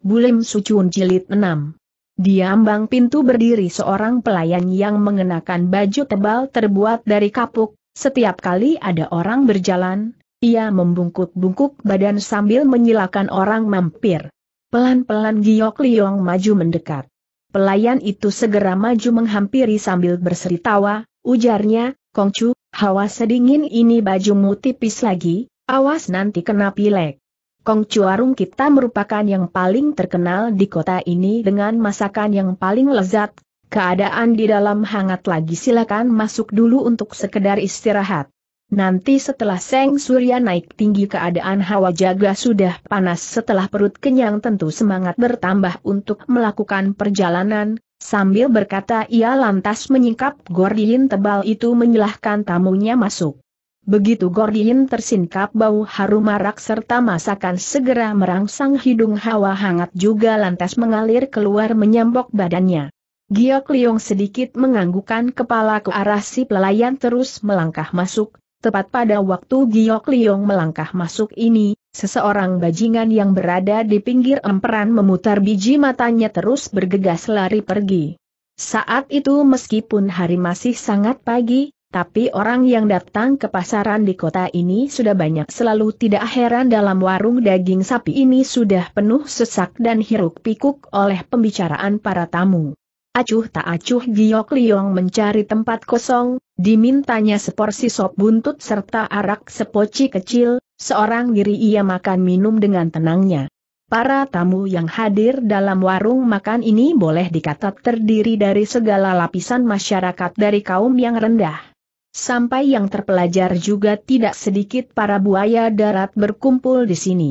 Bulim Sucun Jilid 6 Di ambang pintu berdiri seorang pelayan yang mengenakan baju tebal terbuat dari kapuk, setiap kali ada orang berjalan, ia membungkuk-bungkuk badan sambil menyilakan orang mampir. Pelan-pelan Giok Liong maju mendekat. Pelayan itu segera maju menghampiri sambil berseri tawa, ujarnya, Kongcu, hawa sedingin ini bajumu tipis lagi, awas nanti kena pilek. Kongcuarung warung kita merupakan yang paling terkenal di kota ini dengan masakan yang paling lezat. Keadaan di dalam hangat lagi silakan masuk dulu untuk sekedar istirahat. Nanti setelah Seng Surya naik tinggi keadaan hawa jaga sudah panas setelah perut kenyang tentu semangat bertambah untuk melakukan perjalanan, sambil berkata ia lantas menyingkap gordin tebal itu menyilahkan tamunya masuk. Begitu Gordian tersingkap bau harum marak serta masakan segera merangsang hidung hawa hangat juga lantas mengalir keluar menyambok badannya. Giok Liong sedikit menganggukkan kepala ke arah si pelayan terus melangkah masuk, tepat pada waktu Giok Liong melangkah masuk ini, seseorang bajingan yang berada di pinggir emperan memutar biji matanya terus bergegas lari pergi. Saat itu meskipun hari masih sangat pagi, tapi orang yang datang ke pasaran di kota ini sudah banyak selalu tidak heran dalam warung daging sapi ini sudah penuh sesak dan hiruk pikuk oleh pembicaraan para tamu. Acuh tak acuh Giok Liong mencari tempat kosong, dimintanya seporsi sop buntut serta arak sepoci kecil, seorang diri ia makan minum dengan tenangnya. Para tamu yang hadir dalam warung makan ini boleh dikata terdiri dari segala lapisan masyarakat dari kaum yang rendah Sampai yang terpelajar juga tidak sedikit para buaya darat berkumpul di sini.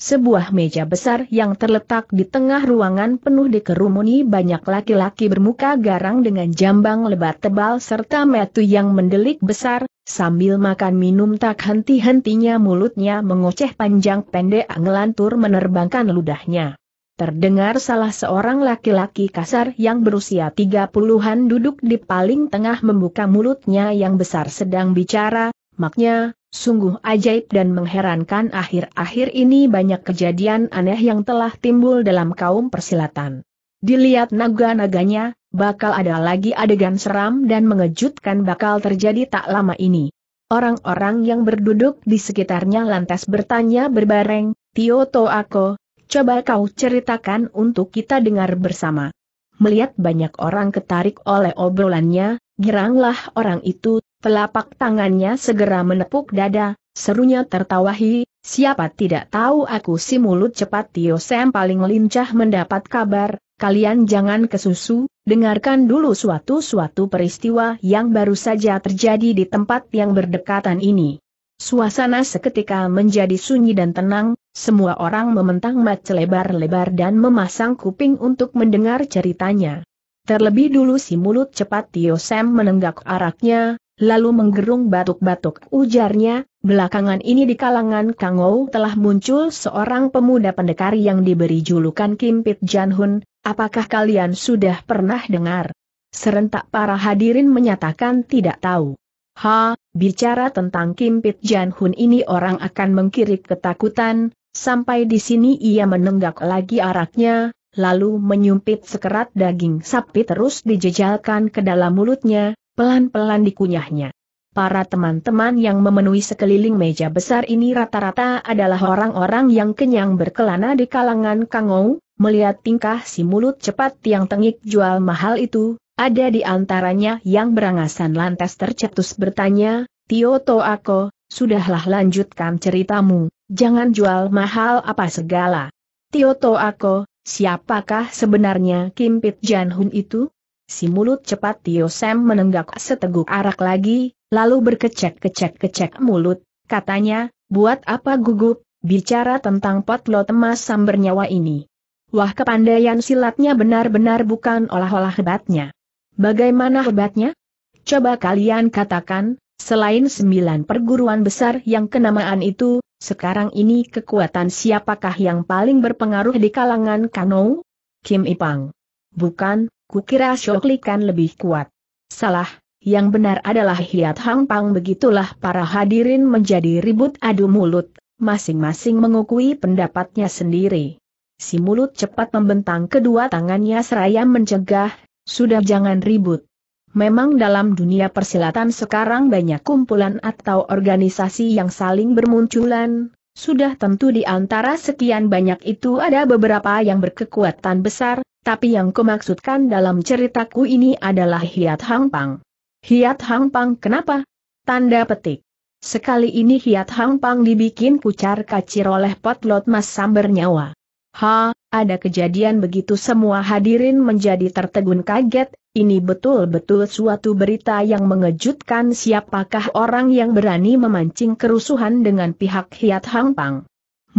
Sebuah meja besar yang terletak di tengah ruangan penuh dikerumuni banyak laki-laki bermuka garang dengan jambang lebat tebal serta metu yang mendelik besar, sambil makan minum tak henti-hentinya mulutnya mengoceh panjang pendek ngelantur menerbangkan ludahnya. Terdengar salah seorang laki-laki kasar yang berusia tiga puluhan duduk di paling tengah membuka mulutnya yang besar sedang bicara, maknya, sungguh ajaib dan mengherankan akhir-akhir ini banyak kejadian aneh yang telah timbul dalam kaum persilatan. Dilihat naga-naganya, bakal ada lagi adegan seram dan mengejutkan bakal terjadi tak lama ini. Orang-orang yang berduduk di sekitarnya lantas bertanya berbareng, Tio Toako, Coba kau ceritakan untuk kita dengar bersama. Melihat banyak orang ketarik oleh obrolannya, giranglah orang itu, telapak tangannya segera menepuk dada, serunya tertawahi, siapa tidak tahu aku si mulut cepat Tio Sam paling lincah mendapat kabar, kalian jangan kesusu, dengarkan dulu suatu-suatu peristiwa yang baru saja terjadi di tempat yang berdekatan ini. Suasana seketika menjadi sunyi dan tenang, semua orang mementang mat lebar-lebar dan memasang kuping untuk mendengar ceritanya. Terlebih dulu si mulut cepat Tio Sam menenggak araknya, lalu menggerung batuk-batuk ujarnya, belakangan ini di kalangan Kangou telah muncul seorang pemuda pendekar yang diberi julukan Kim Kimpit Janhun, apakah kalian sudah pernah dengar? Serentak para hadirin menyatakan tidak tahu. Ha, bicara tentang Kim Kimpit Janhun ini orang akan mengkirik ketakutan, Sampai di sini ia menenggak lagi araknya, lalu menyumpit sekerat daging sapi terus dijejalkan ke dalam mulutnya, pelan-pelan dikunyahnya. Para teman-teman yang memenuhi sekeliling meja besar ini rata-rata adalah orang-orang yang kenyang berkelana di kalangan Kangou, melihat tingkah si mulut cepat yang tengik jual mahal itu, ada di antaranya yang berangasan lantas tercetus bertanya, Tio Toako, sudahlah lanjutkan ceritamu jangan jual mahal apa segala. Tio Tioto ako, siapakah sebenarnya Kim Pit Jan Hun itu? Si mulut cepat Tio Sam menenggak seteguk arak lagi, lalu berkecek-kecek-kecek mulut, katanya, buat apa gugup, bicara tentang potlot emas samber nyawa ini. Wah kepandaian silatnya benar-benar bukan olah-olah hebatnya. Bagaimana hebatnya? Coba kalian katakan, selain sembilan perguruan besar yang kenamaan itu, sekarang ini kekuatan siapakah yang paling berpengaruh di kalangan Kano? Kim Ipang. Bukan, kukira Shoklikan lebih kuat. Salah, yang benar adalah Hiat Hang Pang begitulah para hadirin menjadi ribut adu mulut, masing-masing mengukui pendapatnya sendiri. Si mulut cepat membentang kedua tangannya seraya mencegah, sudah jangan ribut. Memang dalam dunia persilatan sekarang banyak kumpulan atau organisasi yang saling bermunculan, sudah tentu di antara sekian banyak itu ada beberapa yang berkekuatan besar, tapi yang kumaksudkan dalam ceritaku ini adalah Hiat Hang Pang. Hiat Hang Pang kenapa? Tanda petik. Sekali ini Hiat Hang Pang dibikin kucar kacir oleh potlot mas samber nyawa. Ha, ada kejadian begitu semua hadirin menjadi tertegun kaget, ini betul-betul suatu berita yang mengejutkan siapakah orang yang berani memancing kerusuhan dengan pihak Hiat Hang Pang.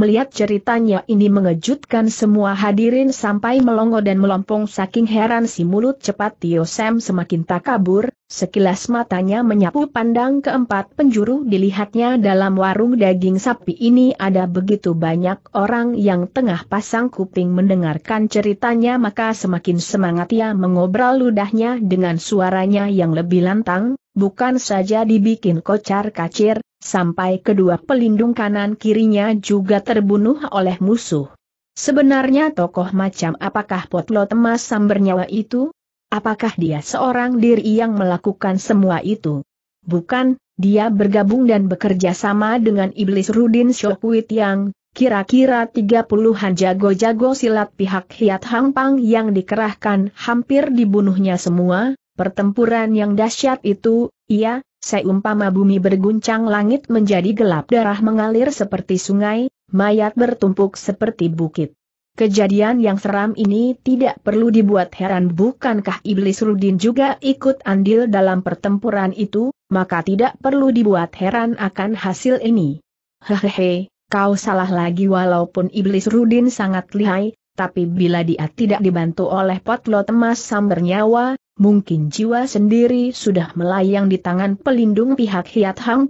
Melihat ceritanya ini mengejutkan semua hadirin sampai melongo dan melompong saking heran si mulut cepat Tio Sam semakin tak kabur, sekilas matanya menyapu pandang keempat penjuru dilihatnya dalam warung daging sapi ini ada begitu banyak orang yang tengah pasang kuping mendengarkan ceritanya maka semakin semangat ia mengobral ludahnya dengan suaranya yang lebih lantang, bukan saja dibikin kocar kacir, sampai kedua pelindung kanan kirinya juga terbunuh oleh musuh. Sebenarnya tokoh macam apakah potlo temas sambernyawa itu? Apakah dia seorang diri yang melakukan semua itu? Bukan, dia bergabung dan bekerja sama dengan iblis Rudin Shokwit yang kira-kira 30-an jago-jago silat pihak Hiat Hang Pang yang dikerahkan hampir dibunuhnya semua, pertempuran yang dahsyat itu, ia, Seumpama bumi berguncang langit menjadi gelap darah mengalir seperti sungai, mayat bertumpuk seperti bukit. Kejadian yang seram ini tidak perlu dibuat heran bukankah Iblis Rudin juga ikut andil dalam pertempuran itu, maka tidak perlu dibuat heran akan hasil ini. Hehehe, kau salah lagi walaupun Iblis Rudin sangat lihai, tapi bila dia tidak dibantu oleh potlot emas sambernyawa, nyawa, mungkin jiwa sendiri sudah melayang di tangan pelindung pihak Hiat Hang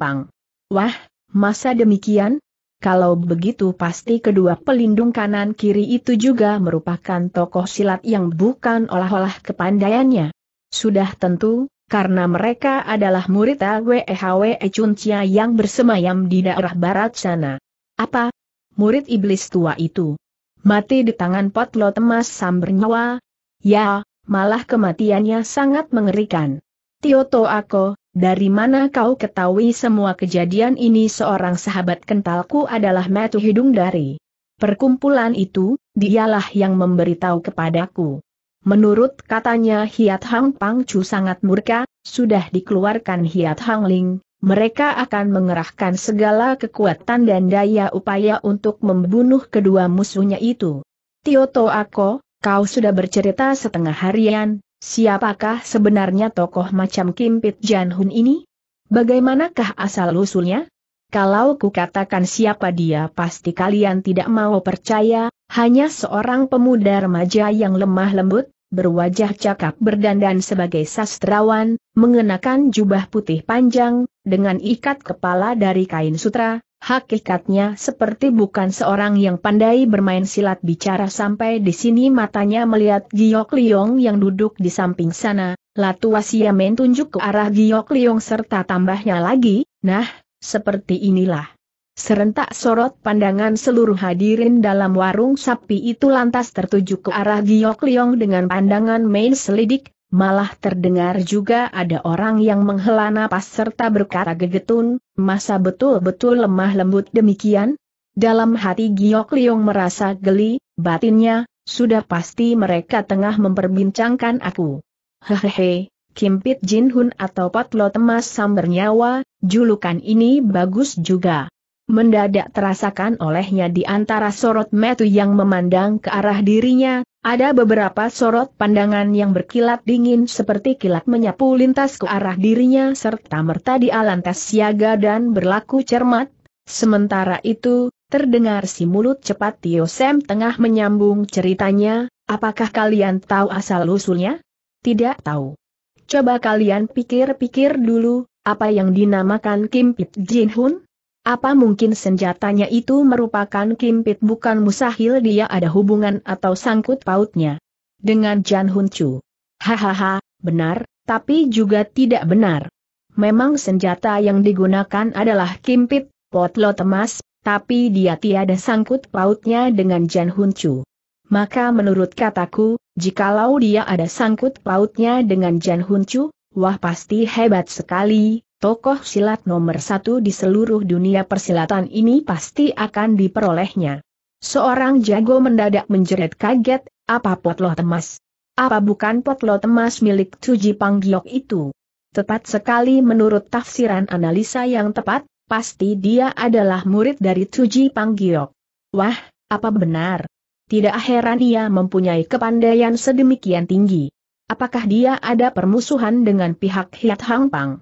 Wah, masa demikian? Kalau begitu pasti kedua pelindung kanan kiri itu juga merupakan tokoh silat yang bukan olah-olah kepandaiannya. Sudah tentu, karena mereka adalah murid LWHW e e Cuncia yang bersemayam di daerah barat sana. Apa? Murid iblis tua itu. Mati di tangan potlot emas sambernyawa? Ya, malah kematiannya sangat mengerikan. Tioto Ako, dari mana kau ketahui semua kejadian ini seorang sahabat kentalku adalah Matu hidung dari. Perkumpulan itu, dialah yang memberitahu kepadaku. Menurut katanya Hiat Hang Chu sangat murka, sudah dikeluarkan Hiat Hang Ling, mereka akan mengerahkan segala kekuatan dan daya upaya untuk membunuh kedua musuhnya itu. Tioto Ako, Kau sudah bercerita setengah harian, siapakah sebenarnya tokoh macam Kim Pit Jan Hun ini? Bagaimanakah asal-usulnya? Kalau kukatakan siapa dia pasti kalian tidak mau percaya, hanya seorang pemuda remaja yang lemah lembut, berwajah cakap berdandan sebagai sastrawan, mengenakan jubah putih panjang, dengan ikat kepala dari kain sutra, Hakikatnya seperti bukan seorang yang pandai bermain silat bicara sampai di sini matanya melihat Giok Liong yang duduk di samping sana, Latu Wasiamen tunjuk ke arah Giok Liong serta tambahnya lagi, nah, seperti inilah. Serentak sorot pandangan seluruh hadirin dalam warung sapi itu lantas tertuju ke arah Giok Liong dengan pandangan main selidik, Malah terdengar juga ada orang yang menghela napas serta berkata gegetun, masa betul-betul lemah lembut demikian? Dalam hati Giok Liong merasa geli, batinnya, sudah pasti mereka tengah memperbincangkan aku. Hehehe, Kim Pit Jin Hun atau Potlo Temas Sambernyawa, Nyawa, julukan ini bagus juga. Mendadak terasakan olehnya di antara sorot metu yang memandang ke arah dirinya, ada beberapa sorot pandangan yang berkilat dingin seperti kilat menyapu lintas ke arah dirinya serta merta di alantas siaga dan berlaku cermat. Sementara itu, terdengar si mulut cepat Tio Sam tengah menyambung ceritanya, apakah kalian tahu asal-usulnya? Tidak tahu. Coba kalian pikir-pikir dulu, apa yang dinamakan Kim Pit Jin Hun? Apa mungkin senjatanya itu merupakan kimpit bukan musahil dia ada hubungan atau sangkut pautnya dengan Jan Hun Chu? Hahaha, benar, tapi juga tidak benar. Memang senjata yang digunakan adalah kimpit, potlot emas, tapi dia tiada sangkut pautnya dengan Jan Hun Chu. Maka menurut kataku, jikalau dia ada sangkut pautnya dengan Jan Hun Chu, wah pasti hebat sekali, tokoh silat nomor satu di seluruh dunia persilatan ini pasti akan diperolehnya. Seorang jago mendadak menjerit kaget, apa potloh temas? Apa bukan potloh temas milik Tuji Panggiok itu? Tepat sekali menurut tafsiran analisa yang tepat, pasti dia adalah murid dari Tuji Panggiok. Wah, apa benar? Tidak heran ia mempunyai kepandaian sedemikian tinggi. Apakah dia ada permusuhan dengan pihak Hiat Hang Pang?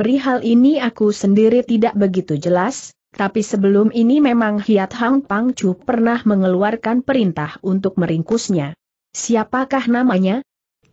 Perihal ini aku sendiri tidak begitu jelas, tapi sebelum ini memang Hiat Hang Pang Chu pernah mengeluarkan perintah untuk meringkusnya. Siapakah namanya?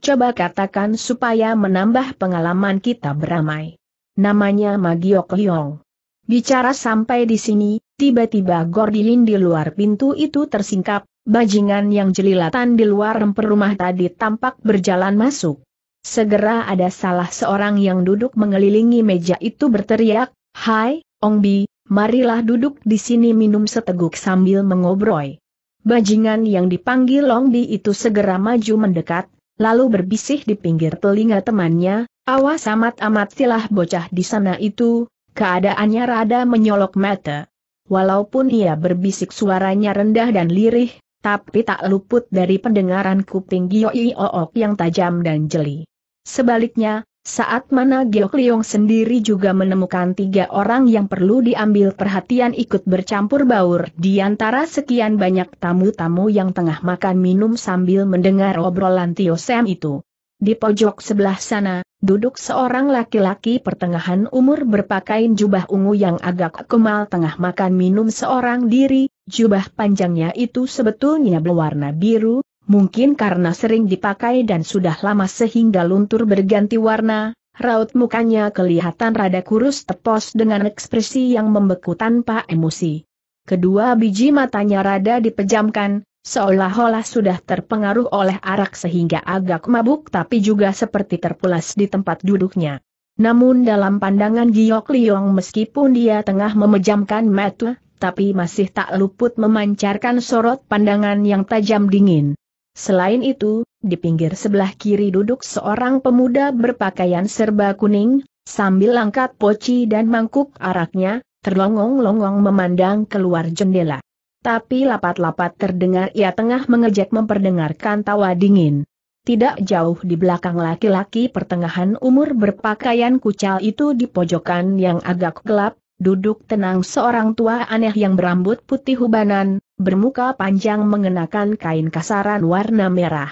Coba katakan supaya menambah pengalaman kita beramai. Namanya Magiok Leong. Bicara sampai di sini, tiba-tiba Gordilin di luar pintu itu tersingkap, bajingan yang jelilatan di luar rumah tadi tampak berjalan masuk. Segera ada salah seorang yang duduk mengelilingi meja itu berteriak, Hai, Ong Bi, marilah duduk di sini minum seteguk sambil mengobrol. Bajingan yang dipanggil Ong Bi itu segera maju mendekat, lalu berbisik di pinggir telinga temannya, awas amat-amat silah bocah di sana itu, keadaannya rada menyolok mata. Walaupun ia berbisik suaranya rendah dan lirih, tapi tak luput dari pendengaran kuping Gioi Ook yang tajam dan jeli. Sebaliknya, saat mana Giok Liong sendiri juga menemukan tiga orang yang perlu diambil perhatian ikut bercampur baur di antara sekian banyak tamu-tamu yang tengah makan minum sambil mendengar obrolan Tio Sam itu. Di pojok sebelah sana, duduk seorang laki-laki pertengahan umur berpakaian jubah ungu yang agak kemal tengah makan minum seorang diri, jubah panjangnya itu sebetulnya berwarna biru, Mungkin karena sering dipakai dan sudah lama sehingga luntur berganti warna, raut mukanya kelihatan rada kurus tepos dengan ekspresi yang membeku tanpa emosi. Kedua biji matanya rada dipejamkan, seolah-olah sudah terpengaruh oleh arak sehingga agak mabuk tapi juga seperti terpulas di tempat duduknya. Namun dalam pandangan Giok Liong meskipun dia tengah memejamkan mata, tapi masih tak luput memancarkan sorot pandangan yang tajam dingin. Selain itu, di pinggir sebelah kiri duduk seorang pemuda berpakaian serba kuning, sambil angkat poci dan mangkuk araknya, terlongong-longong memandang keluar jendela. Tapi lapat-lapat terdengar ia tengah mengejek memperdengarkan tawa dingin. Tidak jauh di belakang laki-laki pertengahan umur berpakaian kucal itu di pojokan yang agak gelap, duduk tenang seorang tua aneh yang berambut putih hubanan, bermuka panjang mengenakan kain kasaran warna merah.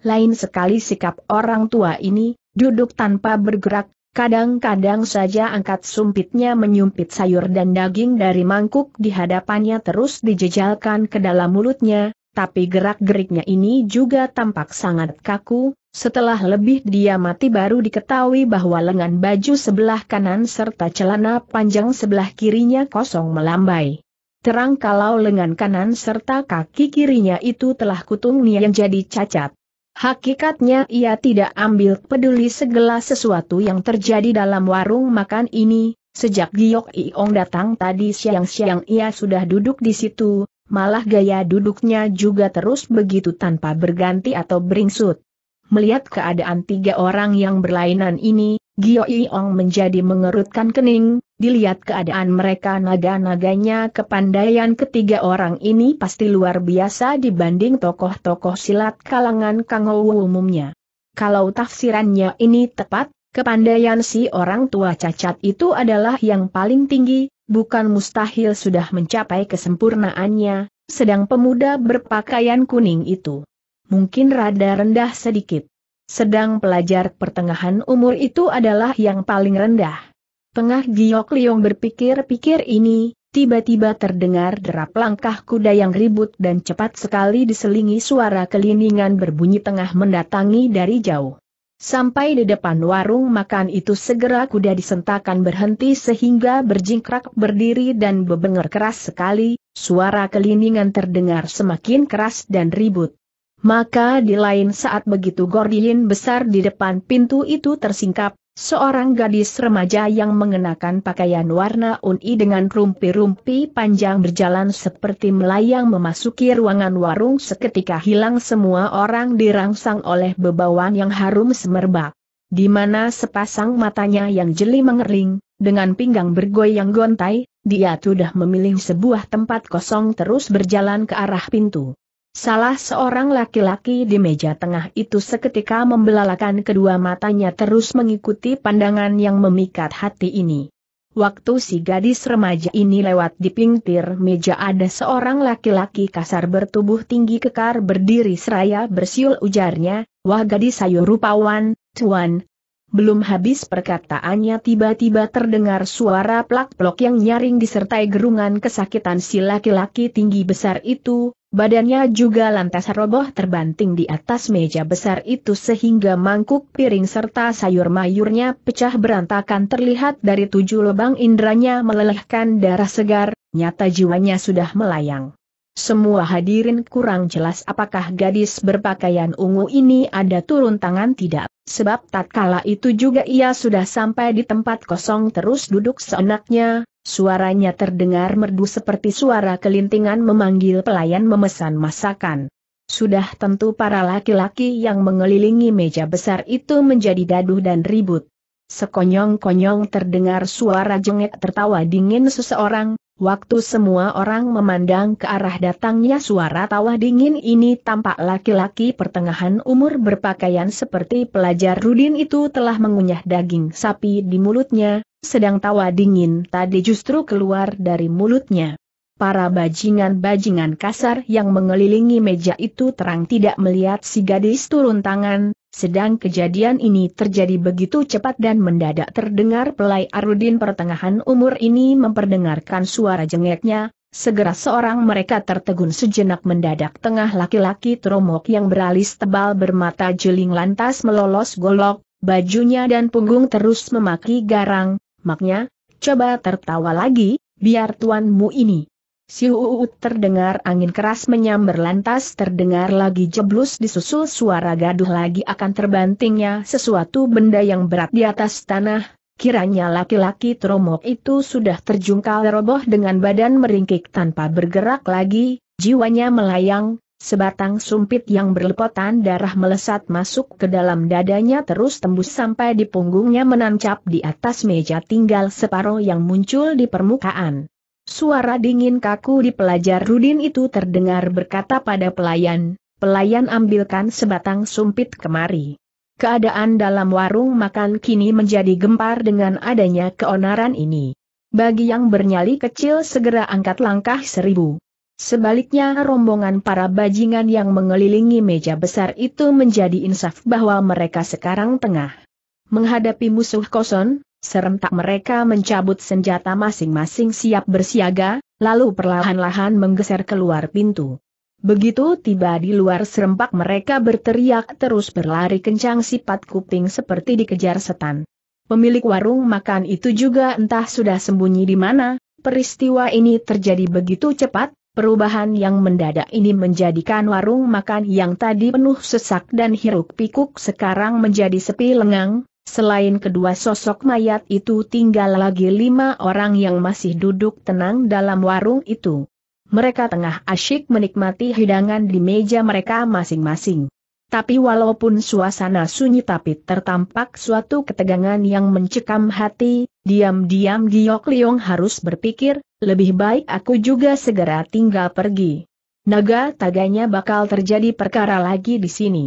Lain sekali sikap orang tua ini, duduk tanpa bergerak, kadang-kadang saja angkat sumpitnya menyumpit sayur dan daging dari mangkuk di hadapannya terus dijejalkan ke dalam mulutnya, tapi gerak-geriknya ini juga tampak sangat kaku, setelah lebih dia mati baru diketahui bahwa lengan baju sebelah kanan serta celana panjang sebelah kirinya kosong melambai terang kalau lengan kanan serta kaki kirinya itu telah kutung yang jadi cacat. Hakikatnya ia tidak ambil peduli segala sesuatu yang terjadi dalam warung makan ini, sejak Giok Iong datang tadi siang-siang ia sudah duduk di situ, malah gaya duduknya juga terus begitu tanpa berganti atau beringsut. Melihat keadaan tiga orang yang berlainan ini, Giok Iong menjadi mengerutkan kening, Dilihat keadaan mereka naga-naganya kepandaian ketiga orang ini pasti luar biasa dibanding tokoh-tokoh silat kalangan Kang umumnya. Kalau tafsirannya ini tepat, kepandaian si orang tua cacat itu adalah yang paling tinggi, bukan mustahil sudah mencapai kesempurnaannya, sedang pemuda berpakaian kuning itu mungkin rada rendah sedikit. Sedang pelajar pertengahan umur itu adalah yang paling rendah. Tengah Giok Liong berpikir-pikir ini, tiba-tiba terdengar derap langkah kuda yang ribut dan cepat sekali diselingi suara keliningan berbunyi tengah mendatangi dari jauh. Sampai di depan warung makan itu segera kuda disentakan berhenti sehingga berjingkrak berdiri dan bebengar keras sekali, suara keliningan terdengar semakin keras dan ribut. Maka di lain saat begitu gordihin besar di depan pintu itu tersingkap, Seorang gadis remaja yang mengenakan pakaian warna uni dengan rumpi-rumpi panjang berjalan seperti melayang memasuki ruangan warung seketika hilang semua orang dirangsang oleh bebawan yang harum semerbak. Di mana sepasang matanya yang jeli mengering, dengan pinggang bergoyang gontai, dia sudah memilih sebuah tempat kosong terus berjalan ke arah pintu. Salah seorang laki-laki di meja tengah itu seketika membelalakan kedua matanya terus mengikuti pandangan yang memikat hati ini. Waktu si gadis remaja ini lewat di pinggir meja ada seorang laki-laki kasar bertubuh tinggi kekar berdiri seraya bersiul ujarnya, Wah gadis ayo rupawan, tuan. Belum habis perkataannya tiba-tiba terdengar suara plak-plok yang nyaring disertai gerungan kesakitan si laki-laki tinggi besar itu, Badannya juga lantas roboh terbanting di atas meja besar itu sehingga mangkuk piring serta sayur-mayurnya pecah berantakan terlihat dari tujuh lubang indranya melelehkan darah segar, nyata jiwanya sudah melayang. Semua hadirin kurang jelas apakah gadis berpakaian ungu ini ada turun tangan tidak, sebab tatkala itu juga ia sudah sampai di tempat kosong terus duduk seenaknya, Suaranya terdengar merdu seperti suara kelintingan memanggil pelayan memesan masakan. Sudah tentu para laki-laki yang mengelilingi meja besar itu menjadi daduh dan ribut. Sekonyong-konyong terdengar suara jengek tertawa dingin seseorang, Waktu semua orang memandang ke arah datangnya suara tawa dingin ini tampak laki-laki pertengahan umur berpakaian seperti pelajar Rudin itu telah mengunyah daging sapi di mulutnya, sedang tawa dingin tadi justru keluar dari mulutnya. Para bajingan-bajingan kasar yang mengelilingi meja itu terang tidak melihat si gadis turun tangan, sedang kejadian ini terjadi begitu cepat dan mendadak terdengar pelai Arudin pertengahan umur ini memperdengarkan suara jengeknya, segera seorang mereka tertegun sejenak mendadak tengah laki-laki tromok yang beralis tebal bermata juling lantas melolos golok, bajunya dan punggung terus memaki garang, maknya, coba tertawa lagi, biar tuanmu ini. Si Siuut terdengar angin keras menyambar lantas terdengar lagi jeblus disusul suara gaduh lagi akan terbantingnya sesuatu benda yang berat di atas tanah. Kiranya laki-laki tromok itu sudah terjungkal roboh dengan badan meringkik tanpa bergerak lagi, jiwanya melayang, sebatang sumpit yang berlepotan darah melesat masuk ke dalam dadanya terus tembus sampai di punggungnya menancap di atas meja tinggal separuh yang muncul di permukaan. Suara dingin kaku di pelajar Rudin itu terdengar berkata pada pelayan, pelayan ambilkan sebatang sumpit kemari. Keadaan dalam warung makan kini menjadi gempar dengan adanya keonaran ini. Bagi yang bernyali kecil segera angkat langkah seribu. Sebaliknya rombongan para bajingan yang mengelilingi meja besar itu menjadi insaf bahwa mereka sekarang tengah menghadapi musuh kosong, Serentak mereka mencabut senjata masing-masing siap bersiaga, lalu perlahan-lahan menggeser keluar pintu. Begitu tiba di luar serempak mereka berteriak terus berlari kencang sifat kuping seperti dikejar setan. Pemilik warung makan itu juga entah sudah sembunyi di mana, peristiwa ini terjadi begitu cepat, perubahan yang mendadak ini menjadikan warung makan yang tadi penuh sesak dan hiruk pikuk sekarang menjadi sepi lengang, Selain kedua sosok mayat itu tinggal lagi lima orang yang masih duduk tenang dalam warung itu. Mereka tengah asyik menikmati hidangan di meja mereka masing-masing. Tapi walaupun suasana sunyi tapi tertampak suatu ketegangan yang mencekam hati, diam-diam Giok Liong harus berpikir, lebih baik aku juga segera tinggal pergi. Naga taganya bakal terjadi perkara lagi di sini.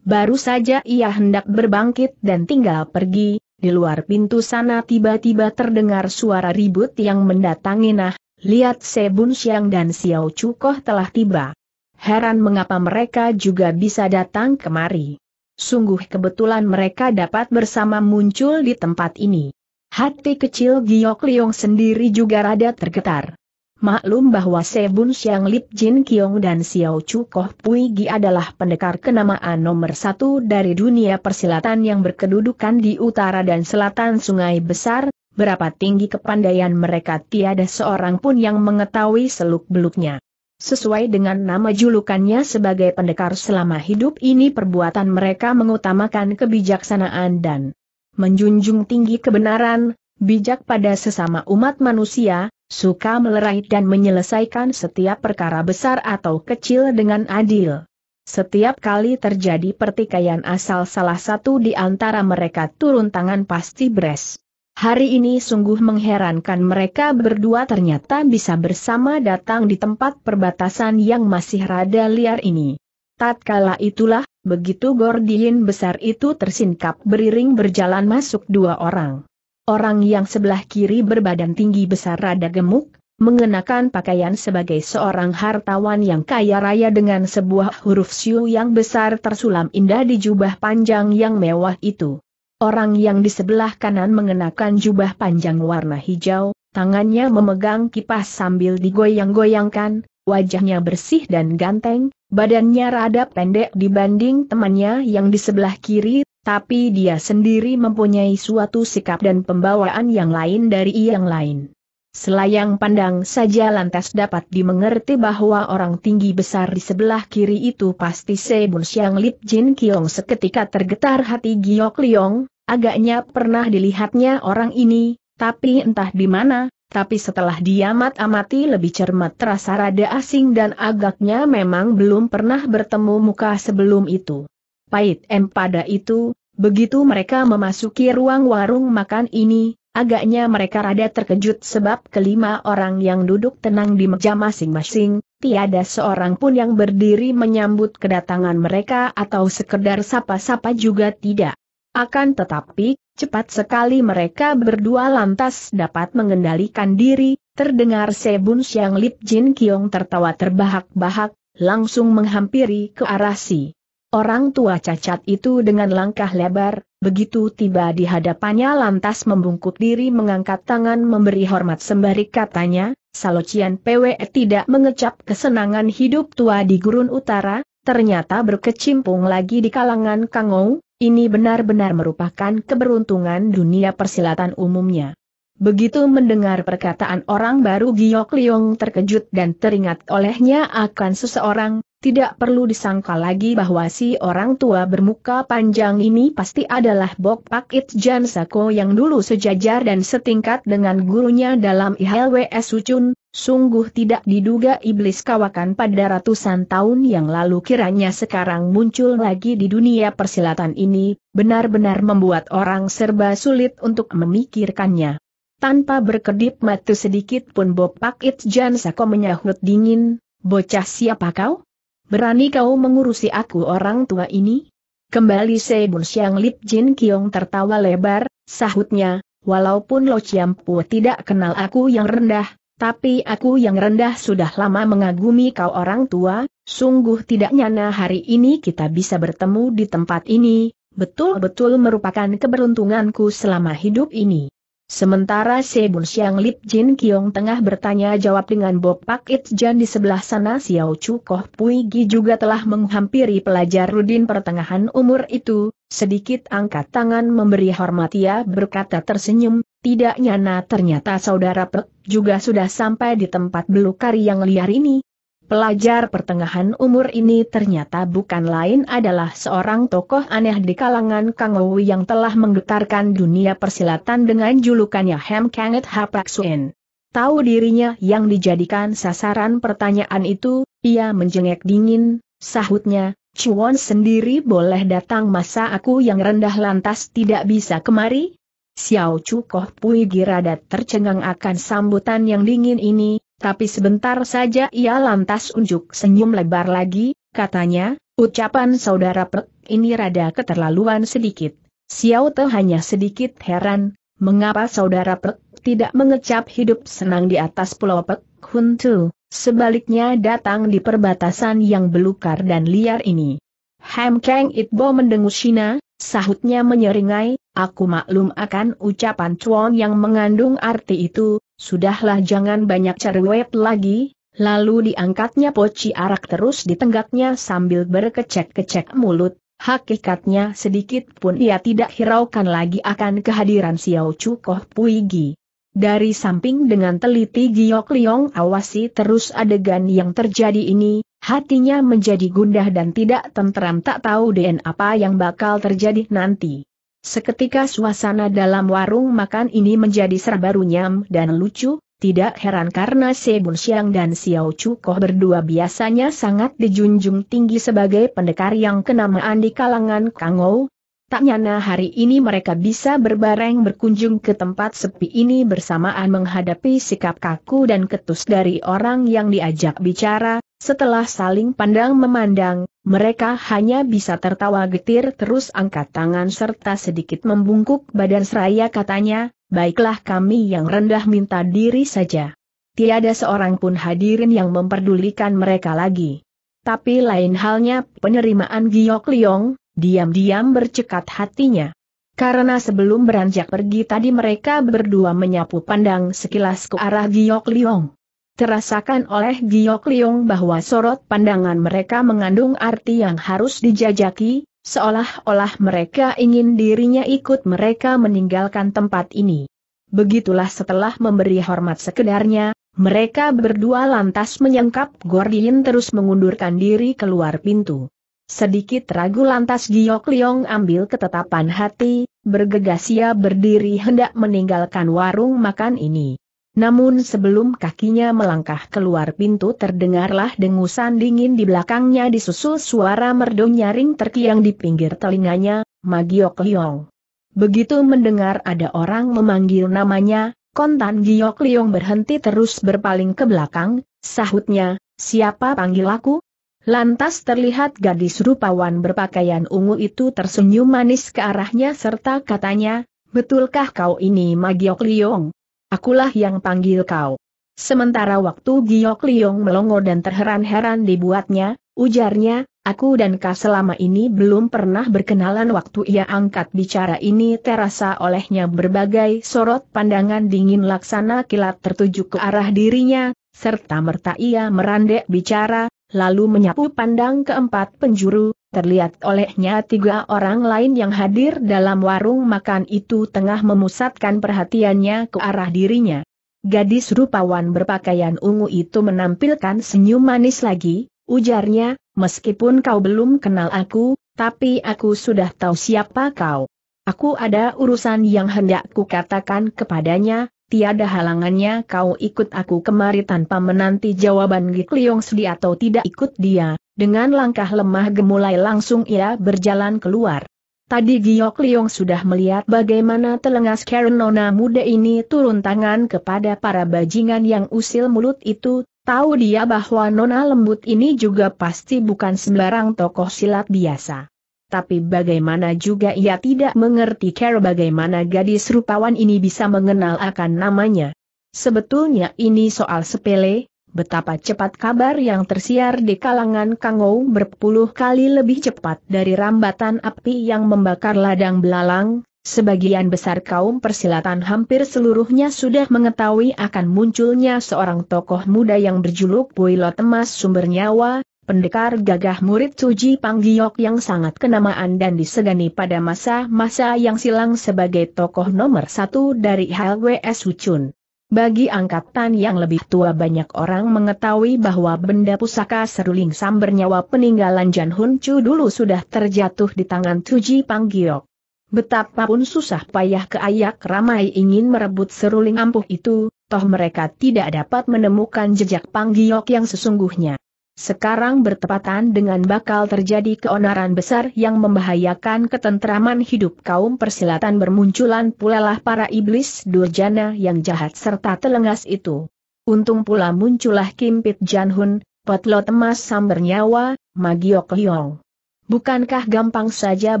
Baru saja ia hendak berbangkit dan tinggal pergi, di luar pintu sana tiba-tiba terdengar suara ribut yang mendatangi nah, lihat Sebun Siang dan Xiao Chukoh telah tiba. Heran mengapa mereka juga bisa datang kemari. Sungguh kebetulan mereka dapat bersama muncul di tempat ini. Hati kecil Giok Liong sendiri juga rada tergetar. Maklum bahwa Sebun Siang Lip Jin Kiong dan Xiao Chu Koh Pui Gi adalah pendekar kenamaan nomor satu dari dunia persilatan yang berkedudukan di utara dan selatan sungai besar, berapa tinggi kepandaian mereka tiada seorang pun yang mengetahui seluk-beluknya. Sesuai dengan nama julukannya sebagai pendekar selama hidup ini perbuatan mereka mengutamakan kebijaksanaan dan menjunjung tinggi kebenaran, bijak pada sesama umat manusia, Suka melerai dan menyelesaikan setiap perkara besar atau kecil dengan adil. Setiap kali terjadi pertikaian asal salah satu di antara mereka turun tangan pasti beres. Hari ini sungguh mengherankan mereka berdua ternyata bisa bersama datang di tempat perbatasan yang masih rada liar ini. Tatkala itulah, begitu Gordian besar itu tersingkap beriring berjalan masuk dua orang. Orang yang sebelah kiri berbadan tinggi besar rada gemuk, mengenakan pakaian sebagai seorang hartawan yang kaya raya dengan sebuah huruf siu yang besar tersulam indah di jubah panjang yang mewah itu. Orang yang di sebelah kanan mengenakan jubah panjang warna hijau, tangannya memegang kipas sambil digoyang-goyangkan, wajahnya bersih dan ganteng, badannya rada pendek dibanding temannya yang di sebelah kiri tapi dia sendiri mempunyai suatu sikap dan pembawaan yang lain dari yang lain. Selayang pandang saja lantas dapat dimengerti bahwa orang tinggi besar di sebelah kiri itu pasti Sebun Siang Lip Jin Kiong seketika tergetar hati Giok Liong, agaknya pernah dilihatnya orang ini, tapi entah di mana, tapi setelah diamat amati lebih cermat terasa rada asing dan agaknya memang belum pernah bertemu muka sebelum itu. Pahit M pada itu, begitu mereka memasuki ruang warung makan ini, agaknya mereka rada terkejut sebab kelima orang yang duduk tenang di meja masing-masing, tiada seorang pun yang berdiri menyambut kedatangan mereka atau sekedar sapa-sapa juga tidak. Akan tetapi, cepat sekali mereka berdua lantas dapat mengendalikan diri, terdengar Sebun Siang Lip Jin Kiong tertawa terbahak-bahak, langsung menghampiri ke arah si Orang tua cacat itu dengan langkah lebar, begitu tiba di hadapannya lantas membungkuk diri mengangkat tangan memberi hormat sembari katanya, Salocian PWE tidak mengecap kesenangan hidup tua di gurun utara, ternyata berkecimpung lagi di kalangan Kangou, ini benar-benar merupakan keberuntungan dunia persilatan umumnya. Begitu mendengar perkataan orang baru Giok Liong terkejut dan teringat olehnya akan seseorang, tidak perlu disangka lagi bahwa si orang tua bermuka panjang ini pasti adalah Bok Pak It Jan Sako yang dulu sejajar dan setingkat dengan gurunya dalam IHLWS Sucun, sungguh tidak diduga iblis kawakan pada ratusan tahun yang lalu kiranya sekarang muncul lagi di dunia persilatan ini, benar-benar membuat orang serba sulit untuk memikirkannya. Tanpa berkedip mata sedikit pun Bopak Itjan Sako menyahut dingin, bocah siapa kau? berani kau mengurusi aku orang tua ini? Kembali Sebun Siang Lip Jin Kiong tertawa lebar, sahutnya, walaupun Lo Chiam Pu tidak kenal aku yang rendah, tapi aku yang rendah sudah lama mengagumi kau orang tua, sungguh tidak nyana hari ini kita bisa bertemu di tempat ini, betul-betul merupakan keberuntunganku selama hidup ini. Sementara Sebun Siang Lip Jin Kiong tengah bertanya jawab dengan Bob Pak It Jan di sebelah sana Xiao Chu Koh Pui Gi juga telah menghampiri pelajar Rudin pertengahan umur itu, sedikit angkat tangan memberi hormat ia berkata tersenyum, tidak nyana ternyata saudara Pek juga sudah sampai di tempat belukar yang liar ini, Pelajar pertengahan umur ini ternyata bukan lain adalah seorang tokoh aneh di kalangan Kang yang telah menggetarkan dunia persilatan dengan julukannya Hem Kanget Hapak Suen. Tahu dirinya yang dijadikan sasaran pertanyaan itu, ia menjengek dingin, sahutnya, Chuan sendiri boleh datang masa aku yang rendah lantas tidak bisa kemari? Xiao Chu Koh Pui Girada tercengang akan sambutan yang dingin ini, tapi sebentar saja ia lantas unjuk senyum lebar lagi, katanya, ucapan saudara Pek ini rada keterlaluan sedikit. Xiao Te hanya sedikit heran, mengapa saudara Pek tidak mengecap hidup senang di atas pulau Pek Hun Tu, sebaliknya datang di perbatasan yang belukar dan liar ini. Ham Kang Itbo mendengus Shina, sahutnya menyeringai, aku maklum akan ucapan Chuan yang mengandung arti itu, Sudahlah jangan banyak cerewet lagi, lalu diangkatnya poci arak terus ditenggaknya sambil berkecek-kecek mulut, Hakikatnya sedikit pun ia tidak hiraukan lagi akan kehadiran Xiao Chu Koh Puigi. Dari samping dengan teliti Giok Liong awasi terus adegan yang terjadi ini, hatinya menjadi gundah dan tidak tentram tak tahu dan apa yang bakal terjadi nanti. Seketika suasana dalam warung makan ini menjadi serba runyam dan lucu, tidak heran karena Sebun Siang dan Xiao Chu Koh berdua biasanya sangat dijunjung tinggi sebagai pendekar yang kenamaan di kalangan Kangou. Tak nyana hari ini mereka bisa berbareng berkunjung ke tempat sepi ini bersamaan menghadapi sikap kaku dan ketus dari orang yang diajak bicara, setelah saling pandang memandang, mereka hanya bisa tertawa getir terus angkat tangan serta sedikit membungkuk badan seraya katanya, baiklah kami yang rendah minta diri saja. Tiada seorang pun hadirin yang memperdulikan mereka lagi. Tapi lain halnya penerimaan Giok Liong, diam-diam bercekat hatinya. Karena sebelum beranjak pergi tadi mereka berdua menyapu pandang sekilas ke arah Giok Liong. Terasakan oleh Giok Liong bahwa sorot pandangan mereka mengandung arti yang harus dijajaki, seolah-olah mereka ingin dirinya ikut mereka meninggalkan tempat ini. Begitulah setelah memberi hormat sekedarnya, mereka berdua lantas menyengkap Gordilin terus mengundurkan diri keluar pintu. Sedikit ragu lantas Giok Liong ambil ketetapan hati, bergegas ia berdiri hendak meninggalkan warung makan ini. Namun sebelum kakinya melangkah keluar pintu terdengarlah dengusan dingin di belakangnya disusul suara merdu nyaring terkiang di pinggir telinganya, Magiok Liong. Begitu mendengar ada orang memanggil namanya, kontan Giok Liong berhenti terus berpaling ke belakang, sahutnya, siapa panggil aku? Lantas terlihat gadis rupawan berpakaian ungu itu tersenyum manis ke arahnya serta katanya, betulkah kau ini Magiok Liong? Akulah yang panggil kau. Sementara waktu Giok Liong melongo dan terheran-heran dibuatnya, ujarnya, aku dan kau selama ini belum pernah berkenalan waktu ia angkat bicara ini terasa olehnya berbagai sorot pandangan dingin laksana kilat tertuju ke arah dirinya, serta merta ia merandek bicara, lalu menyapu pandang keempat penjuru, terlihat olehnya tiga orang lain yang hadir dalam warung makan itu tengah memusatkan perhatiannya ke arah dirinya. Gadis rupawan berpakaian ungu itu menampilkan senyum manis lagi, ujarnya, meskipun kau belum kenal aku, tapi aku sudah tahu siapa kau. Aku ada urusan yang hendak kukatakan kepadanya, tiada halangannya kau ikut aku kemari tanpa menanti jawaban Gikliong Sudi atau tidak ikut dia. Dengan langkah lemah gemulai langsung ia berjalan keluar. Tadi Giok Liong sudah melihat bagaimana telengas Karen Nona muda ini turun tangan kepada para bajingan yang usil mulut itu, tahu dia bahwa Nona lembut ini juga pasti bukan sembarang tokoh silat biasa. Tapi bagaimana juga ia tidak mengerti care bagaimana gadis rupawan ini bisa mengenal akan namanya. Sebetulnya ini soal sepele, betapa cepat kabar yang tersiar di kalangan Kangou berpuluh kali lebih cepat dari rambatan api yang membakar ladang belalang, sebagian besar kaum persilatan hampir seluruhnya sudah mengetahui akan munculnya seorang tokoh muda yang berjuluk Builo Temas Sumber Nyawa, pendekar gagah murid Suji Panggiok yang sangat kenamaan dan disegani pada masa-masa yang silang sebagai tokoh nomor satu dari HWS Wuchun. Bagi angkatan yang lebih tua banyak orang mengetahui bahwa benda pusaka seruling sam bernyawa peninggalan Jan Hun Chu dulu sudah terjatuh di tangan Tuji Panggiok. Betapapun susah payah keayak ramai ingin merebut seruling ampuh itu, toh mereka tidak dapat menemukan jejak Panggiok yang sesungguhnya. Sekarang bertepatan dengan bakal terjadi keonaran besar yang membahayakan ketentraman hidup kaum persilatan bermunculan pulalah para iblis durjana yang jahat serta telengas itu. Untung pula muncullah Kim Jan Janhun, potlot emas samber nyawa, Magiok Liong. Bukankah gampang saja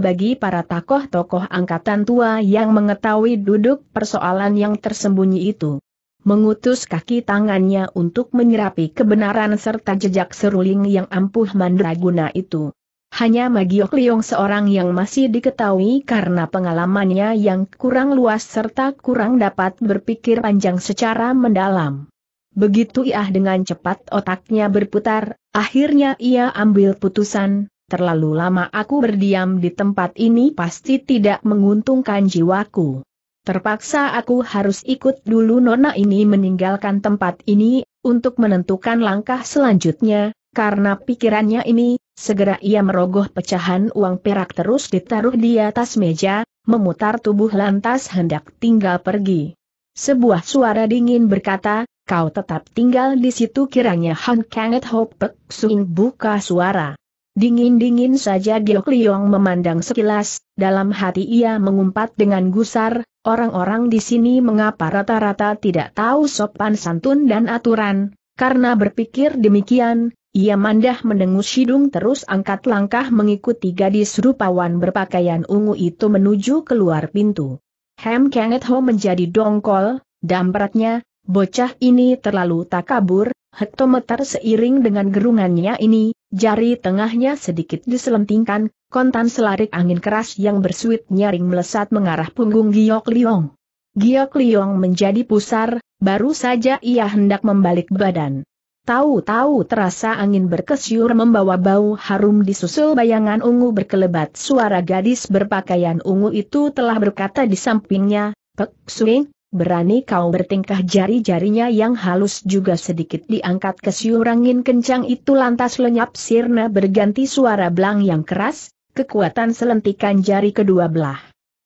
bagi para tokoh-tokoh angkatan tua yang mengetahui duduk persoalan yang tersembunyi itu? mengutus kaki tangannya untuk menyerapi kebenaran serta jejak seruling yang ampuh mandraguna itu. Hanya Magiok Liong seorang yang masih diketahui karena pengalamannya yang kurang luas serta kurang dapat berpikir panjang secara mendalam. Begitu ia dengan cepat otaknya berputar, akhirnya ia ambil putusan, terlalu lama aku berdiam di tempat ini pasti tidak menguntungkan jiwaku. Terpaksa aku harus ikut dulu nona ini meninggalkan tempat ini, untuk menentukan langkah selanjutnya, karena pikirannya ini, segera ia merogoh pecahan uang perak terus ditaruh di atas meja, memutar tubuh lantas hendak tinggal pergi. Sebuah suara dingin berkata, kau tetap tinggal di situ kiranya Han Kanget Ho Pek Suing buka suara. Dingin-dingin saja Giok Liong memandang sekilas, dalam hati ia mengumpat dengan gusar, orang-orang di sini mengapa rata-rata tidak tahu sopan santun dan aturan, karena berpikir demikian, ia mandah mendengus hidung terus angkat langkah mengikuti gadis rupawan berpakaian ungu itu menuju keluar pintu. Hem Kenneth Ho menjadi dongkol, dampratnya, bocah ini terlalu takabur, hektometer seiring dengan gerungannya ini, jari tengahnya sedikit diselentingkan, kontan selarik angin keras yang bersuit nyaring melesat mengarah punggung Giok Liong. Giok Liong menjadi pusar, baru saja ia hendak membalik badan. Tahu-tahu terasa angin berkesyur membawa bau harum disusul bayangan ungu berkelebat suara gadis berpakaian ungu itu telah berkata di sampingnya, Pek Suing, berani kau bertingkah jari-jarinya yang halus juga sedikit diangkat ke siurangin kencang itu lantas lenyap sirna berganti suara belang yang keras, kekuatan selentikan jari kedua belah.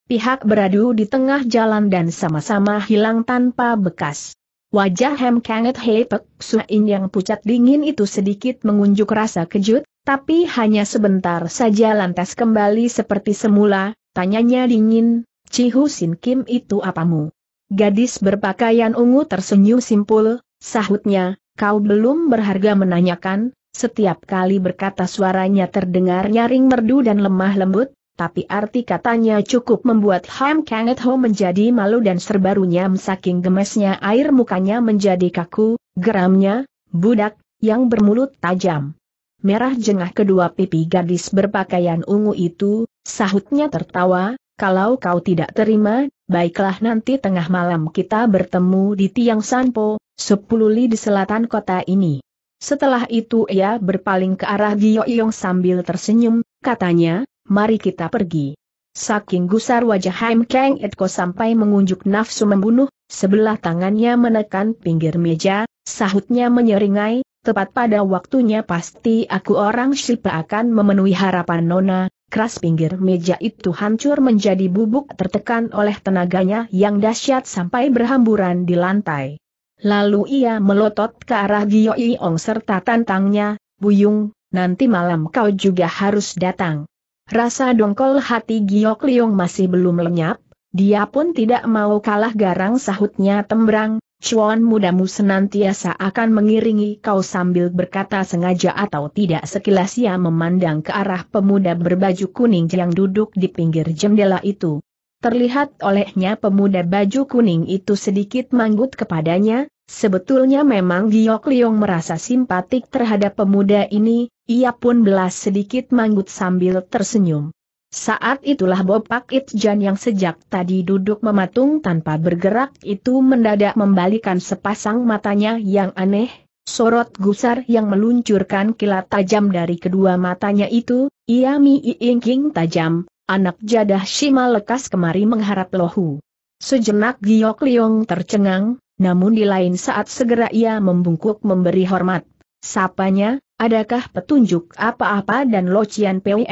Pihak beradu di tengah jalan dan sama-sama hilang tanpa bekas. Wajah Hem Kanget Hei Pek yang pucat dingin itu sedikit mengunjuk rasa kejut, tapi hanya sebentar saja lantas kembali seperti semula, tanyanya dingin, Cihu Sin Kim itu apamu? Gadis berpakaian ungu tersenyum simpul, sahutnya, kau belum berharga menanyakan, setiap kali berkata suaranya terdengar nyaring merdu dan lemah lembut, tapi arti katanya cukup membuat Ham Kanget Ho menjadi malu dan serbarunya runyam saking gemesnya air mukanya menjadi kaku, geramnya, budak, yang bermulut tajam. Merah jengah kedua pipi gadis berpakaian ungu itu, sahutnya tertawa, kalau kau tidak terima, baiklah nanti tengah malam kita bertemu di Tiang Sanpo, sepuluh li di selatan kota ini. Setelah itu ia berpaling ke arah Gio Iyong sambil tersenyum, katanya, mari kita pergi. Saking gusar wajah Haim Kang Edko sampai mengunjuk nafsu membunuh, sebelah tangannya menekan pinggir meja, sahutnya menyeringai, tepat pada waktunya pasti aku orang Shipa akan memenuhi harapan Nona, Keras pinggir meja itu hancur menjadi bubuk tertekan oleh tenaganya yang dahsyat sampai berhamburan di lantai. Lalu ia melotot ke arah Gio Iong serta tantangnya, Buyung, nanti malam kau juga harus datang. Rasa dongkol hati Gio Kliong masih belum lenyap, dia pun tidak mau kalah garang sahutnya tembrang, Chuan mudamu senantiasa akan mengiringi kau sambil berkata sengaja atau tidak sekilas ia memandang ke arah pemuda berbaju kuning yang duduk di pinggir jendela itu. Terlihat olehnya pemuda baju kuning itu sedikit manggut kepadanya, sebetulnya memang Giok Liong merasa simpatik terhadap pemuda ini, ia pun belas sedikit manggut sambil tersenyum. Saat itulah Bopak Itjan yang sejak tadi duduk mematung tanpa bergerak itu mendadak membalikan sepasang matanya yang aneh, sorot gusar yang meluncurkan kilat tajam dari kedua matanya itu, ia miingking tajam, anak jadah Shima lekas kemari mengharap lohu. Sejenak Giok Liong tercengang, namun di lain saat segera ia membungkuk memberi hormat. Sapanya, adakah petunjuk apa-apa dan locian Cian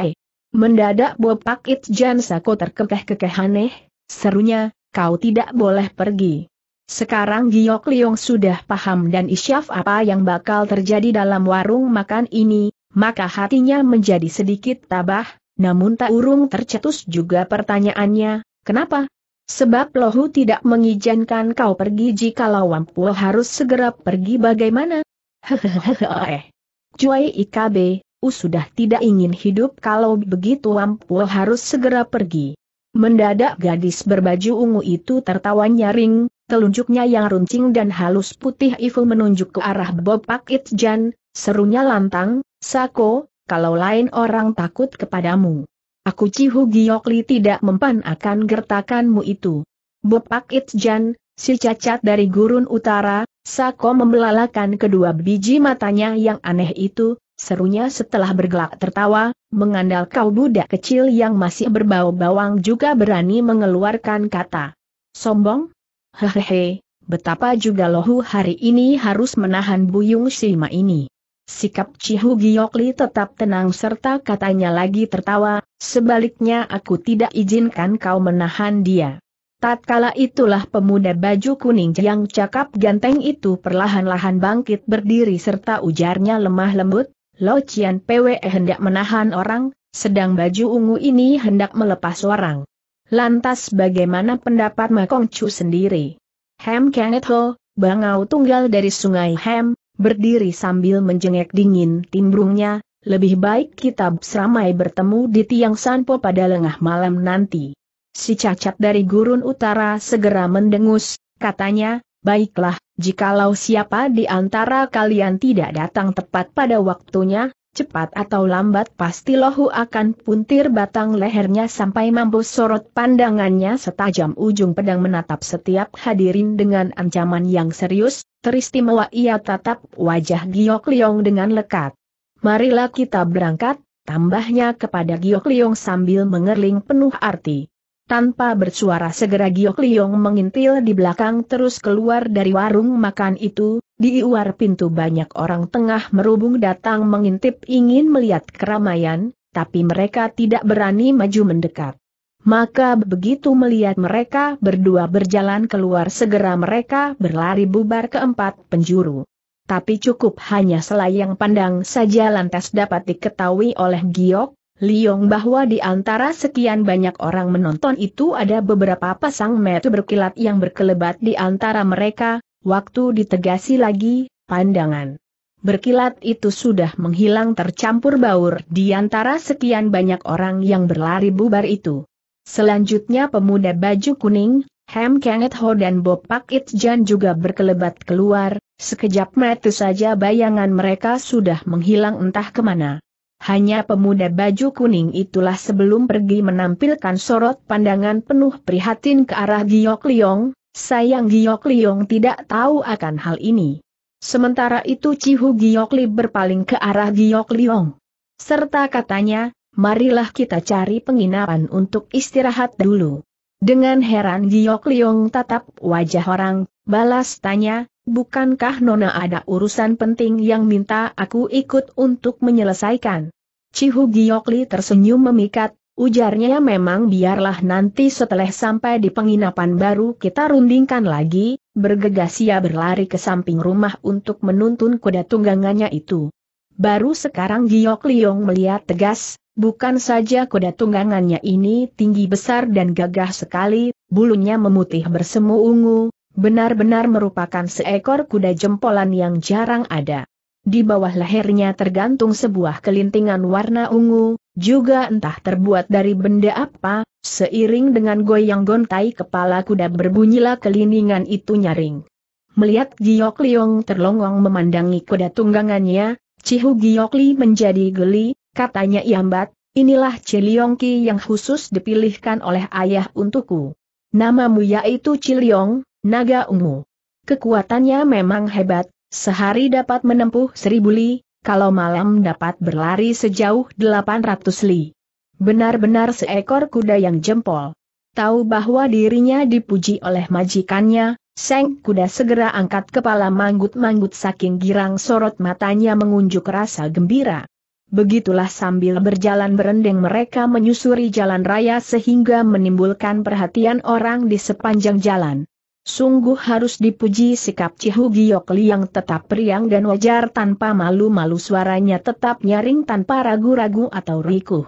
Mendadak Bopak Itjan Sako terkekeh-kekeh aneh, serunya, kau tidak boleh pergi. Sekarang Giok Liong sudah paham dan isyaf apa yang bakal terjadi dalam warung makan ini, maka hatinya menjadi sedikit tabah, namun tak urung tercetus juga pertanyaannya, kenapa? Sebab Lohu tidak mengizinkan kau pergi jikalau Wampuo harus segera pergi bagaimana? Hehehe Cuai eh. IKB, U sudah tidak ingin hidup kalau begitu Ampul harus segera pergi. Mendadak gadis berbaju ungu itu tertawa nyaring, telunjuknya yang runcing dan halus putih itu menunjuk ke arah Bob Pak Itjan, serunya lantang, Sako, kalau lain orang takut kepadamu. Aku Cihu Giokli tidak mempan akan gertakanmu itu. Bob Pak Itjan, si cacat dari gurun utara, Sako membelalakan kedua biji matanya yang aneh itu, serunya setelah bergelak tertawa, mengandal kau budak kecil yang masih berbau bawang juga berani mengeluarkan kata. Sombong? Hehehe, betapa juga lohu hari ini harus menahan buyung Sima ini. Sikap Cihu Giokli tetap tenang serta katanya lagi tertawa, sebaliknya aku tidak izinkan kau menahan dia. Tatkala itulah pemuda baju kuning yang cakap ganteng itu perlahan-lahan bangkit berdiri serta ujarnya lemah lembut, Lo Cian PWE hendak menahan orang, sedang baju ungu ini hendak melepas orang. Lantas bagaimana pendapat Makong Chu sendiri? Hem Kenneth Ho, bangau tunggal dari sungai Hem, berdiri sambil menjengek dingin timbrungnya, lebih baik kita seramai bertemu di tiang Sanpo pada lengah malam nanti. Si cacat dari gurun utara segera mendengus, katanya, baiklah, Jikalau siapa di antara kalian tidak datang tepat pada waktunya, cepat atau lambat pasti lohu akan puntir batang lehernya sampai mampu sorot pandangannya setajam ujung pedang menatap setiap hadirin dengan ancaman yang serius, teristimewa ia tatap wajah Giok Liong dengan lekat. Marilah kita berangkat, tambahnya kepada Giok Liong sambil mengerling penuh arti. Tanpa bersuara segera Giok Liong mengintil di belakang terus keluar dari warung makan itu, di luar pintu banyak orang tengah merubung datang mengintip ingin melihat keramaian, tapi mereka tidak berani maju mendekat. Maka begitu melihat mereka berdua berjalan keluar segera mereka berlari bubar ke empat penjuru. Tapi cukup hanya selayang pandang saja lantas dapat diketahui oleh Giok, Liong bahwa di antara sekian banyak orang menonton itu ada beberapa pasang mata berkilat yang berkelebat di antara mereka, waktu ditegasi lagi, pandangan berkilat itu sudah menghilang tercampur baur di antara sekian banyak orang yang berlari bubar itu. Selanjutnya pemuda baju kuning, Ham Kenget Ho dan Bob Pak It Jan juga berkelebat keluar, sekejap mata saja bayangan mereka sudah menghilang entah kemana. Hanya pemuda baju kuning itulah sebelum pergi menampilkan sorot pandangan penuh prihatin ke arah Giok Liong, sayang Giok Liong tidak tahu akan hal ini. Sementara itu Cihu Giok Li berpaling ke arah Giok Liong. Serta katanya, marilah kita cari penginapan untuk istirahat dulu. Dengan heran Giok Liong tatap wajah orang, balas tanya, bukankah Nona ada urusan penting yang minta aku ikut untuk menyelesaikan? Cihu Giokli tersenyum memikat, ujarnya memang biarlah nanti setelah sampai di penginapan baru kita rundingkan lagi, bergegas ia berlari ke samping rumah untuk menuntun kuda tunggangannya itu. Baru sekarang Giok Liong melihat tegas, bukan saja kuda tunggangannya ini tinggi besar dan gagah sekali, bulunya memutih bersemu ungu, benar-benar merupakan seekor kuda jempolan yang jarang ada. Di bawah lehernya tergantung sebuah kelintingan warna ungu, juga entah terbuat dari benda apa, seiring dengan goyang gontai kepala kuda berbunyilah kelintingan itu nyaring. Melihat Giok Liong terlongong memandangi kuda tunggangannya, Cihu Giok Li menjadi geli, katanya Iambat, inilah Ciliong Ki yang khusus dipilihkan oleh ayah untukku. Namamu yaitu Ciliong, Naga ungu. Kekuatannya memang hebat, sehari dapat menempuh seribu li, kalau malam dapat berlari sejauh 800 li. Benar-benar seekor kuda yang jempol. Tahu bahwa dirinya dipuji oleh majikannya, Seng kuda segera angkat kepala manggut-manggut saking girang sorot matanya mengunjuk rasa gembira. Begitulah sambil berjalan berendeng mereka menyusuri jalan raya sehingga menimbulkan perhatian orang di sepanjang jalan. Sungguh harus dipuji sikap Cihu Giokli yang tetap periang dan wajar tanpa malu-malu suaranya tetap nyaring tanpa ragu-ragu atau riku.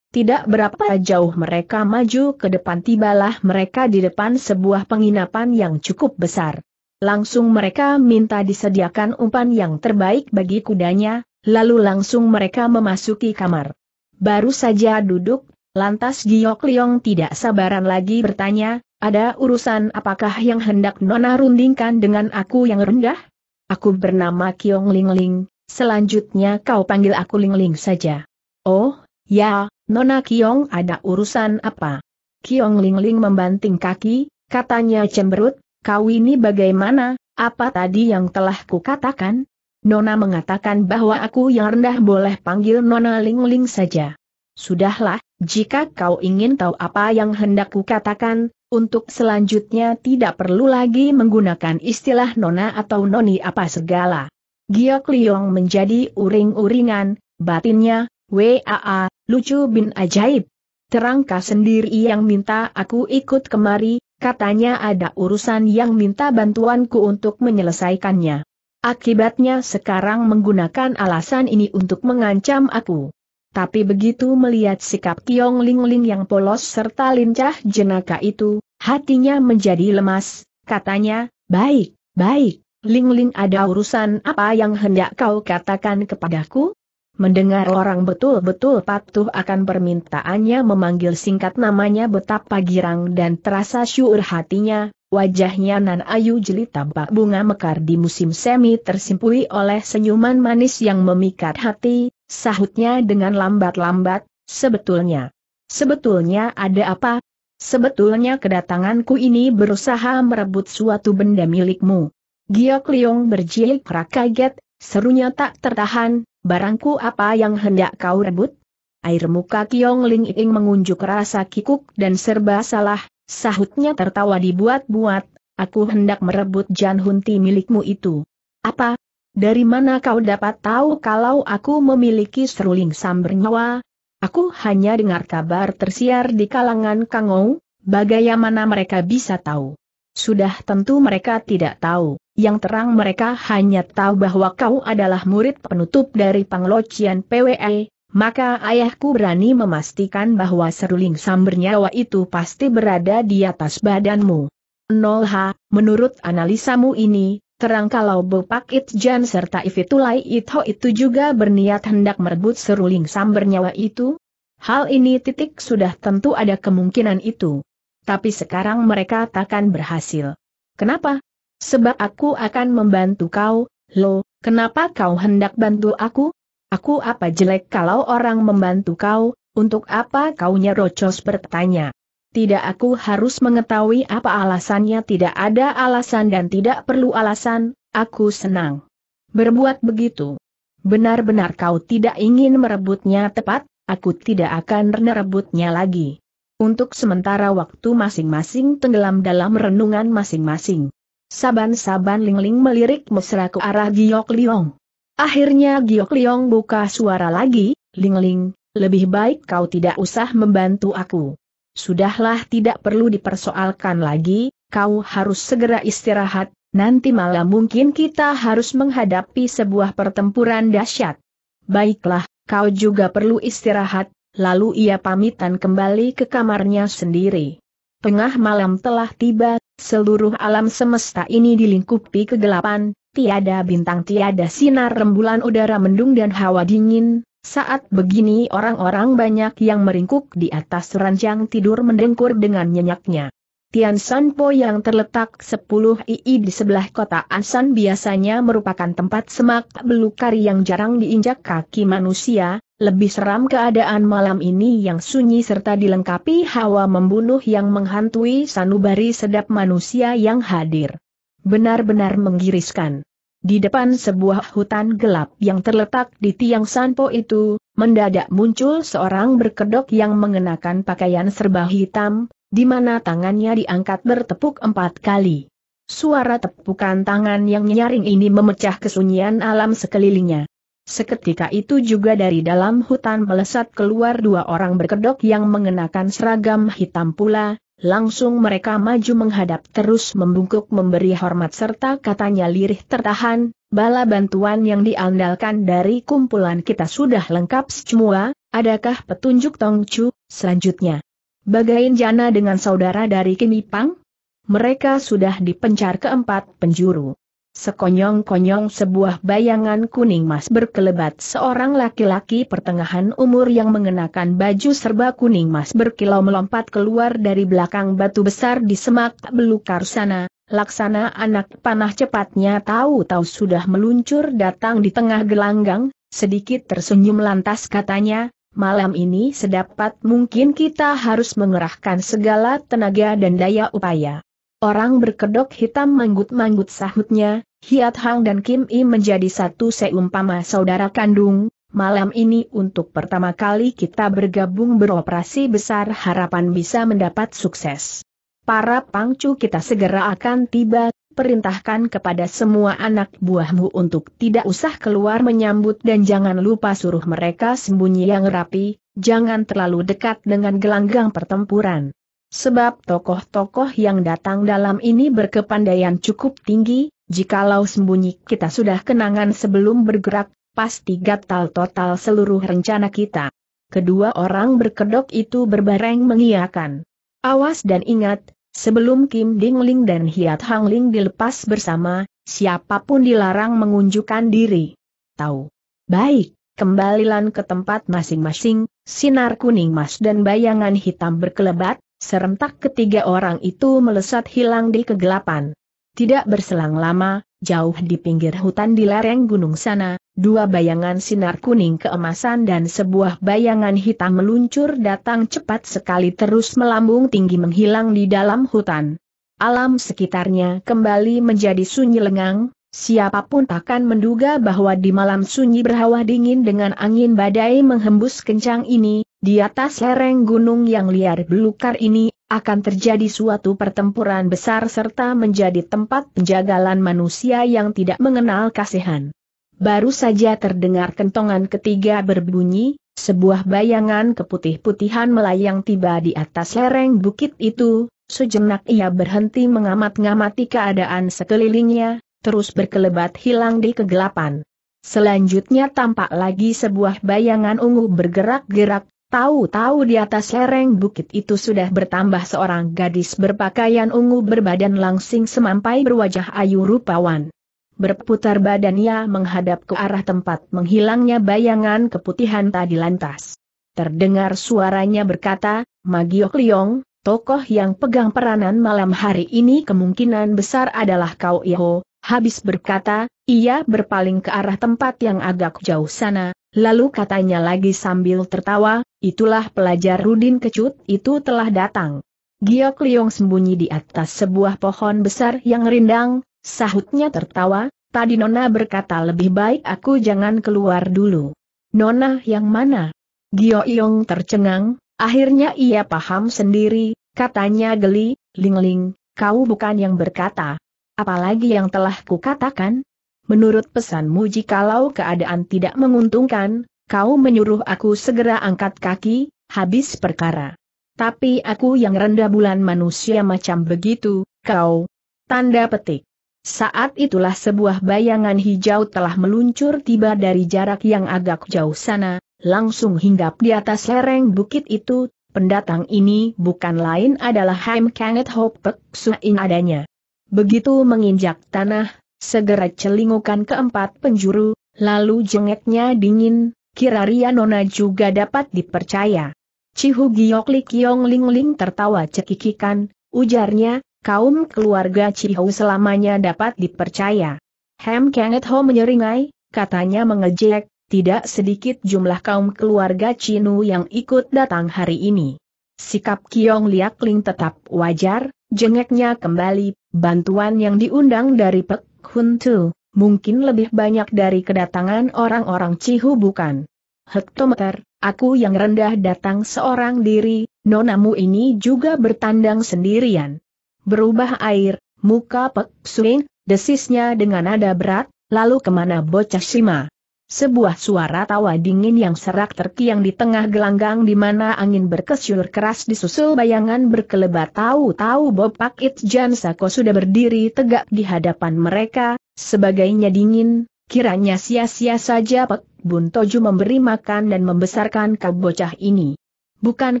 Tidak berapa jauh mereka maju ke depan tibalah mereka di depan sebuah penginapan yang cukup besar. Langsung mereka minta disediakan umpan yang terbaik bagi kudanya, lalu langsung mereka memasuki kamar. Baru saja duduk, lantas Giok Liong tidak sabaran lagi bertanya, ada urusan apakah yang hendak Nona rundingkan dengan aku yang rendah? Aku bernama Kiong Ling Ling, selanjutnya kau panggil aku Ling Ling saja. Oh, ya, Nona Kiong ada urusan apa? Kiong Ling Ling membanting kaki, katanya cemberut, kau ini bagaimana, apa tadi yang telah kukatakan? Nona mengatakan bahwa aku yang rendah boleh panggil Nona Ling Ling saja. Sudahlah, jika kau ingin tahu apa yang hendak kukatakan, untuk selanjutnya tidak perlu lagi menggunakan istilah nona atau noni apa segala. Giok Liong menjadi uring-uringan, batinnya, WAA, lucu bin ajaib. Terangka sendiri yang minta aku ikut kemari, katanya ada urusan yang minta bantuanku untuk menyelesaikannya. Akibatnya sekarang menggunakan alasan ini untuk mengancam aku. Tapi begitu melihat sikap Kiong Ling Ling yang polos serta lincah jenaka itu, hatinya menjadi lemas, katanya, baik, baik, Ling Ling ada urusan apa yang hendak kau katakan kepadaku? Mendengar orang betul-betul patuh akan permintaannya memanggil singkat namanya betapa girang dan terasa syur hatinya, wajahnya Nan Ayu jeli tampak bunga mekar di musim semi tersimpui oleh senyuman manis yang memikat hati, sahutnya dengan lambat-lambat, sebetulnya. Sebetulnya ada apa? Sebetulnya kedatanganku ini berusaha merebut suatu benda milikmu. Giok Liong berjilik kaget, serunya tak tertahan, barangku apa yang hendak kau rebut? Air muka Kiong Ling Ing mengunjuk rasa kikuk dan serba salah, sahutnya tertawa dibuat-buat, aku hendak merebut Jan Hunti milikmu itu. Apa? Dari mana kau dapat tahu kalau aku memiliki seruling sambernyawa? nyawa? Aku hanya dengar kabar tersiar di kalangan Kangou, bagaimana mereka bisa tahu? Sudah tentu mereka tidak tahu, yang terang mereka hanya tahu bahwa kau adalah murid penutup dari Panglocian PWE, maka ayahku berani memastikan bahwa seruling sambernyawa nyawa itu pasti berada di atas badanmu. 0 menurut analisamu ini, Terang kalau Bupak Itjan serta Ifitulai Itho itu juga berniat hendak merebut seruling sambar nyawa itu? Hal ini titik sudah tentu ada kemungkinan itu. Tapi sekarang mereka takkan berhasil. Kenapa? Sebab aku akan membantu kau, lo, kenapa kau hendak bantu aku? Aku apa jelek kalau orang membantu kau, untuk apa kau nyerocos bertanya? tidak aku harus mengetahui apa alasannya tidak ada alasan dan tidak perlu alasan, aku senang. Berbuat begitu. Benar-benar kau tidak ingin merebutnya tepat, aku tidak akan merebutnya lagi. Untuk sementara waktu masing-masing tenggelam dalam renungan masing-masing. Saban-saban Lingling melirik mesra ke arah Giok Liong. Akhirnya Giok Liong buka suara lagi, Lingling, lebih baik kau tidak usah membantu aku sudahlah tidak perlu dipersoalkan lagi, kau harus segera istirahat, nanti malam mungkin kita harus menghadapi sebuah pertempuran dahsyat. Baiklah, kau juga perlu istirahat, lalu ia pamitan kembali ke kamarnya sendiri. Tengah malam telah tiba, seluruh alam semesta ini dilingkupi kegelapan, tiada bintang tiada sinar rembulan udara mendung dan hawa dingin, saat begini orang-orang banyak yang meringkuk di atas ranjang tidur mendengkur dengan nyenyaknya. Tian San Po yang terletak 10 II di sebelah kota Ansan biasanya merupakan tempat semak belukar yang jarang diinjak kaki manusia, lebih seram keadaan malam ini yang sunyi serta dilengkapi hawa membunuh yang menghantui sanubari sedap manusia yang hadir. Benar-benar menggiriskan. Di depan sebuah hutan gelap yang terletak di tiang Sanpo itu, mendadak muncul seorang berkedok yang mengenakan pakaian serba hitam, di mana tangannya diangkat bertepuk empat kali. Suara tepukan tangan yang nyaring ini memecah kesunyian alam sekelilingnya. Seketika itu juga dari dalam hutan melesat keluar dua orang berkedok yang mengenakan seragam hitam pula, Langsung mereka maju menghadap terus membungkuk memberi hormat serta katanya lirih tertahan, bala bantuan yang diandalkan dari kumpulan kita sudah lengkap semua, adakah petunjuk Tongcu, selanjutnya. Bagain jana dengan saudara dari Kinipang? Mereka sudah dipencar keempat penjuru. Sekonyong-konyong sebuah bayangan kuning mas berkelebat seorang laki-laki pertengahan umur yang mengenakan baju serba kuning mas berkilau melompat keluar dari belakang batu besar di semak belukar sana, laksana anak panah cepatnya tahu-tahu sudah meluncur datang di tengah gelanggang, sedikit tersenyum lantas katanya, malam ini sedapat mungkin kita harus mengerahkan segala tenaga dan daya upaya. Orang berkedok hitam manggut-manggut sahutnya, Hiat Hang dan Kim I menjadi satu seumpama saudara kandung, malam ini untuk pertama kali kita bergabung beroperasi besar harapan bisa mendapat sukses. Para pangcu kita segera akan tiba, perintahkan kepada semua anak buahmu untuk tidak usah keluar menyambut dan jangan lupa suruh mereka sembunyi yang rapi, jangan terlalu dekat dengan gelanggang pertempuran. Sebab tokoh-tokoh yang datang dalam ini berkepandaian cukup tinggi, jikalau sembunyi kita sudah kenangan sebelum bergerak, pasti gatal total seluruh rencana kita. Kedua orang berkedok itu berbareng mengiakan. Awas dan ingat, sebelum Kim Dingling dan Hiat Hangling dilepas bersama, siapapun dilarang mengunjukkan diri. Tahu. Baik, kembalilan ke tempat masing-masing, sinar kuning mas dan bayangan hitam berkelebat, Serentak ketiga orang itu melesat hilang di kegelapan. Tidak berselang lama, jauh di pinggir hutan di lereng gunung sana, dua bayangan sinar kuning keemasan dan sebuah bayangan hitam meluncur datang cepat sekali terus melambung tinggi menghilang di dalam hutan. Alam sekitarnya kembali menjadi sunyi lengang, siapapun takkan menduga bahwa di malam sunyi berhawa dingin dengan angin badai menghembus kencang ini, di atas lereng gunung yang liar belukar ini, akan terjadi suatu pertempuran besar serta menjadi tempat penjagalan manusia yang tidak mengenal kasihan. Baru saja terdengar kentongan ketiga berbunyi, sebuah bayangan keputih-putihan melayang tiba di atas lereng bukit itu, sejenak ia berhenti mengamat-ngamati keadaan sekelilingnya, terus berkelebat hilang di kegelapan. Selanjutnya tampak lagi sebuah bayangan ungu bergerak-gerak, Tahu-tahu di atas lereng bukit itu sudah bertambah seorang gadis berpakaian ungu berbadan langsing semampai berwajah ayu rupawan. Berputar badannya menghadap ke arah tempat menghilangnya bayangan keputihan tadi lantas. Terdengar suaranya berkata, Magiok Liong, tokoh yang pegang peranan malam hari ini kemungkinan besar adalah kau Iho. Habis berkata, ia berpaling ke arah tempat yang agak jauh sana, Lalu katanya lagi sambil tertawa, itulah pelajar Rudin kecut itu telah datang. Giok Liong sembunyi di atas sebuah pohon besar yang rindang, sahutnya tertawa, tadi Nona berkata lebih baik aku jangan keluar dulu. Nona yang mana? Giok Liong tercengang, akhirnya ia paham sendiri, katanya geli, lingling, Ling, kau bukan yang berkata. Apalagi yang telah kukatakan? Menurut pesanmu jikalau keadaan tidak menguntungkan, kau menyuruh aku segera angkat kaki, habis perkara. Tapi aku yang rendah bulan manusia macam begitu, kau. Tanda petik. Saat itulah sebuah bayangan hijau telah meluncur tiba dari jarak yang agak jauh sana, langsung hinggap di atas lereng bukit itu, pendatang ini bukan lain adalah Haim Kanget Hopek Suin adanya. Begitu menginjak tanah, segera celingukan keempat penjuru, lalu jengeknya dingin, kira Nona juga dapat dipercaya. Cihu Giok Lik Yong Ling tertawa cekikikan, ujarnya, kaum keluarga Cihu selamanya dapat dipercaya. Hem Kenget Ho menyeringai, katanya mengejek, tidak sedikit jumlah kaum keluarga Cinu yang ikut datang hari ini. Sikap Kiong Liakling tetap wajar, jengeknya kembali, bantuan yang diundang dari Pek Huntu, mungkin lebih banyak dari kedatangan orang-orang Cihu bukan? Hektometer, aku yang rendah datang seorang diri, nonamu ini juga bertandang sendirian. Berubah air, muka Pek Suing, desisnya dengan nada berat, lalu kemana bocah Sima? Sebuah suara tawa dingin yang serak terkiang di tengah gelanggang di mana angin berkesyur keras disusul bayangan berkelebat tahu-tahu Bopak Itjan Sako sudah berdiri tegak di hadapan mereka, sebagainya dingin, kiranya sia-sia saja Pek Bun Toju memberi makan dan membesarkan kau bocah ini. Bukan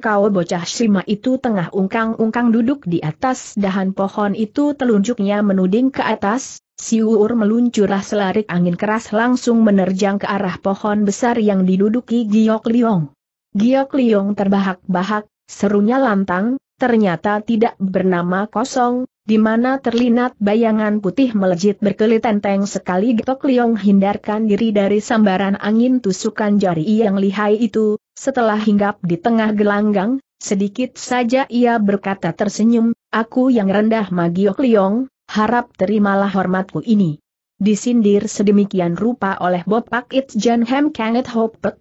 kau bocah Shima itu tengah ungkang-ungkang duduk di atas dahan pohon itu telunjuknya menuding ke atas, Siuur meluncurah selarik angin keras langsung menerjang ke arah pohon besar yang diduduki Giok Liong. Giok Liong terbahak-bahak, serunya lantang, ternyata tidak bernama kosong, di mana terlinat bayangan putih melejit berkelit tenteng sekali Tok Liong hindarkan diri dari sambaran angin tusukan jari yang lihai itu, setelah hinggap di tengah gelanggang, sedikit saja ia berkata tersenyum, aku yang rendah Magiok Liong, harap terimalah hormatku ini. Disindir sedemikian rupa oleh Bopak Itjan Hem Kanget Hop Pek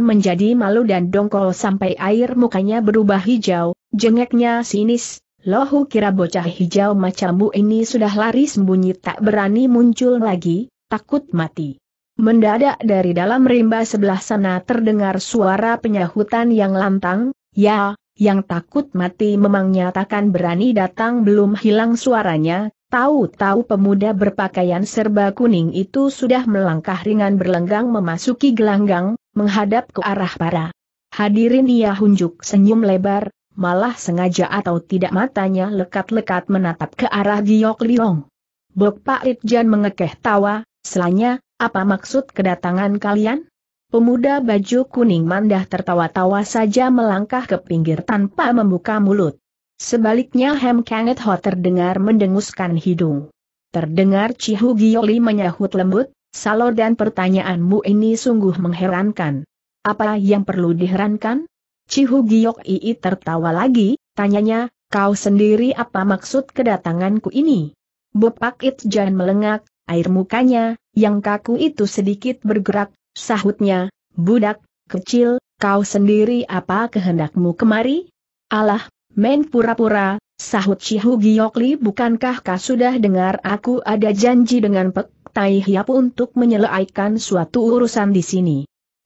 menjadi malu dan dongkol sampai air mukanya berubah hijau, jengeknya sinis, lohu kira bocah hijau macammu ini sudah lari sembunyi tak berani muncul lagi, takut mati. Mendadak dari dalam rimba sebelah sana terdengar suara penyahutan yang lantang, ya, yang takut mati memang nyatakan berani datang belum hilang suaranya, Tahu-tahu pemuda berpakaian serba kuning itu sudah melangkah ringan berlenggang memasuki gelanggang, menghadap ke arah para. Hadirin ia hunjuk senyum lebar, malah sengaja atau tidak matanya lekat-lekat menatap ke arah Giok Liong. Bok Pak Ritjan mengekeh tawa, selanya, apa maksud kedatangan kalian? Pemuda baju kuning mandah tertawa-tawa saja melangkah ke pinggir tanpa membuka mulut. Sebaliknya Hem Kanget Ho terdengar mendenguskan hidung. Terdengar Cihu Gioli menyahut lembut, Salor dan pertanyaanmu ini sungguh mengherankan. Apa yang perlu diherankan? Cihu Giok Ii tertawa lagi, tanyanya, kau sendiri apa maksud kedatanganku ini? Bepak Itjan melengak, air mukanya, yang kaku itu sedikit bergerak, sahutnya, budak, kecil, kau sendiri apa kehendakmu kemari? Allah, Men pura-pura, sahut Shihu Giokli bukankah kau sudah dengar aku ada janji dengan Pek Tai Hiap untuk menyelesaikan suatu urusan di sini.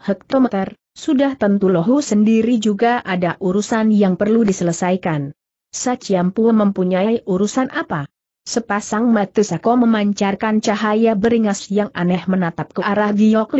Hektometer, sudah tentu lohu sendiri juga ada urusan yang perlu diselesaikan. Saciampu mempunyai urusan apa? Sepasang mata Sako memancarkan cahaya beringas yang aneh menatap ke arah Giok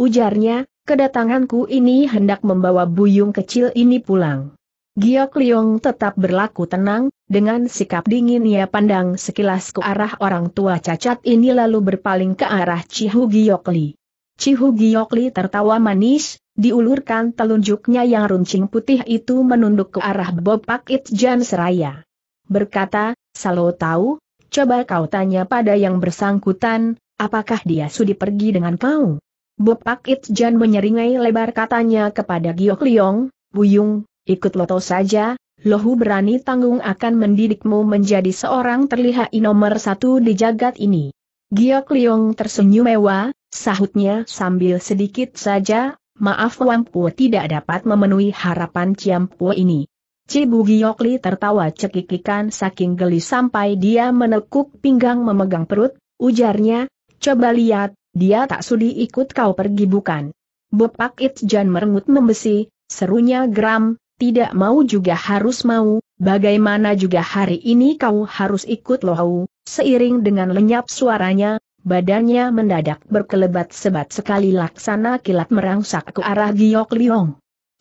ujarnya, kedatanganku ini hendak membawa buyung kecil ini pulang. Giok Liong tetap berlaku tenang, dengan sikap dingin ia pandang sekilas ke arah orang tua cacat ini lalu berpaling ke arah Cihu Giok Li. Cihu Giok Li tertawa manis, diulurkan telunjuknya yang runcing putih itu menunduk ke arah Bob Pak Itjan Seraya. Berkata, Salo tahu, coba kau tanya pada yang bersangkutan, apakah dia sudi pergi dengan kau? Bob Pak Itjan menyeringai lebar katanya kepada Giok Liong, Buyung, Ikut loto saja, Lohu berani tanggung akan mendidikmu menjadi seorang terlihat nomor satu di jagat ini. Giok Liong tersenyum mewah, sahutnya sambil sedikit saja, maaf Wang Pu tidak dapat memenuhi harapan Ciampu ini. Cibu Giok Li tertawa cekikikan saking geli sampai dia menekuk pinggang memegang perut, ujarnya, coba lihat, dia tak sudi ikut kau pergi bukan. Bepak Jan merengut membesi, serunya geram, tidak mau juga harus mau, bagaimana juga hari ini kau harus ikut lohau, seiring dengan lenyap suaranya, badannya mendadak berkelebat sebat sekali laksana kilat merangsak ke arah Giok Liong.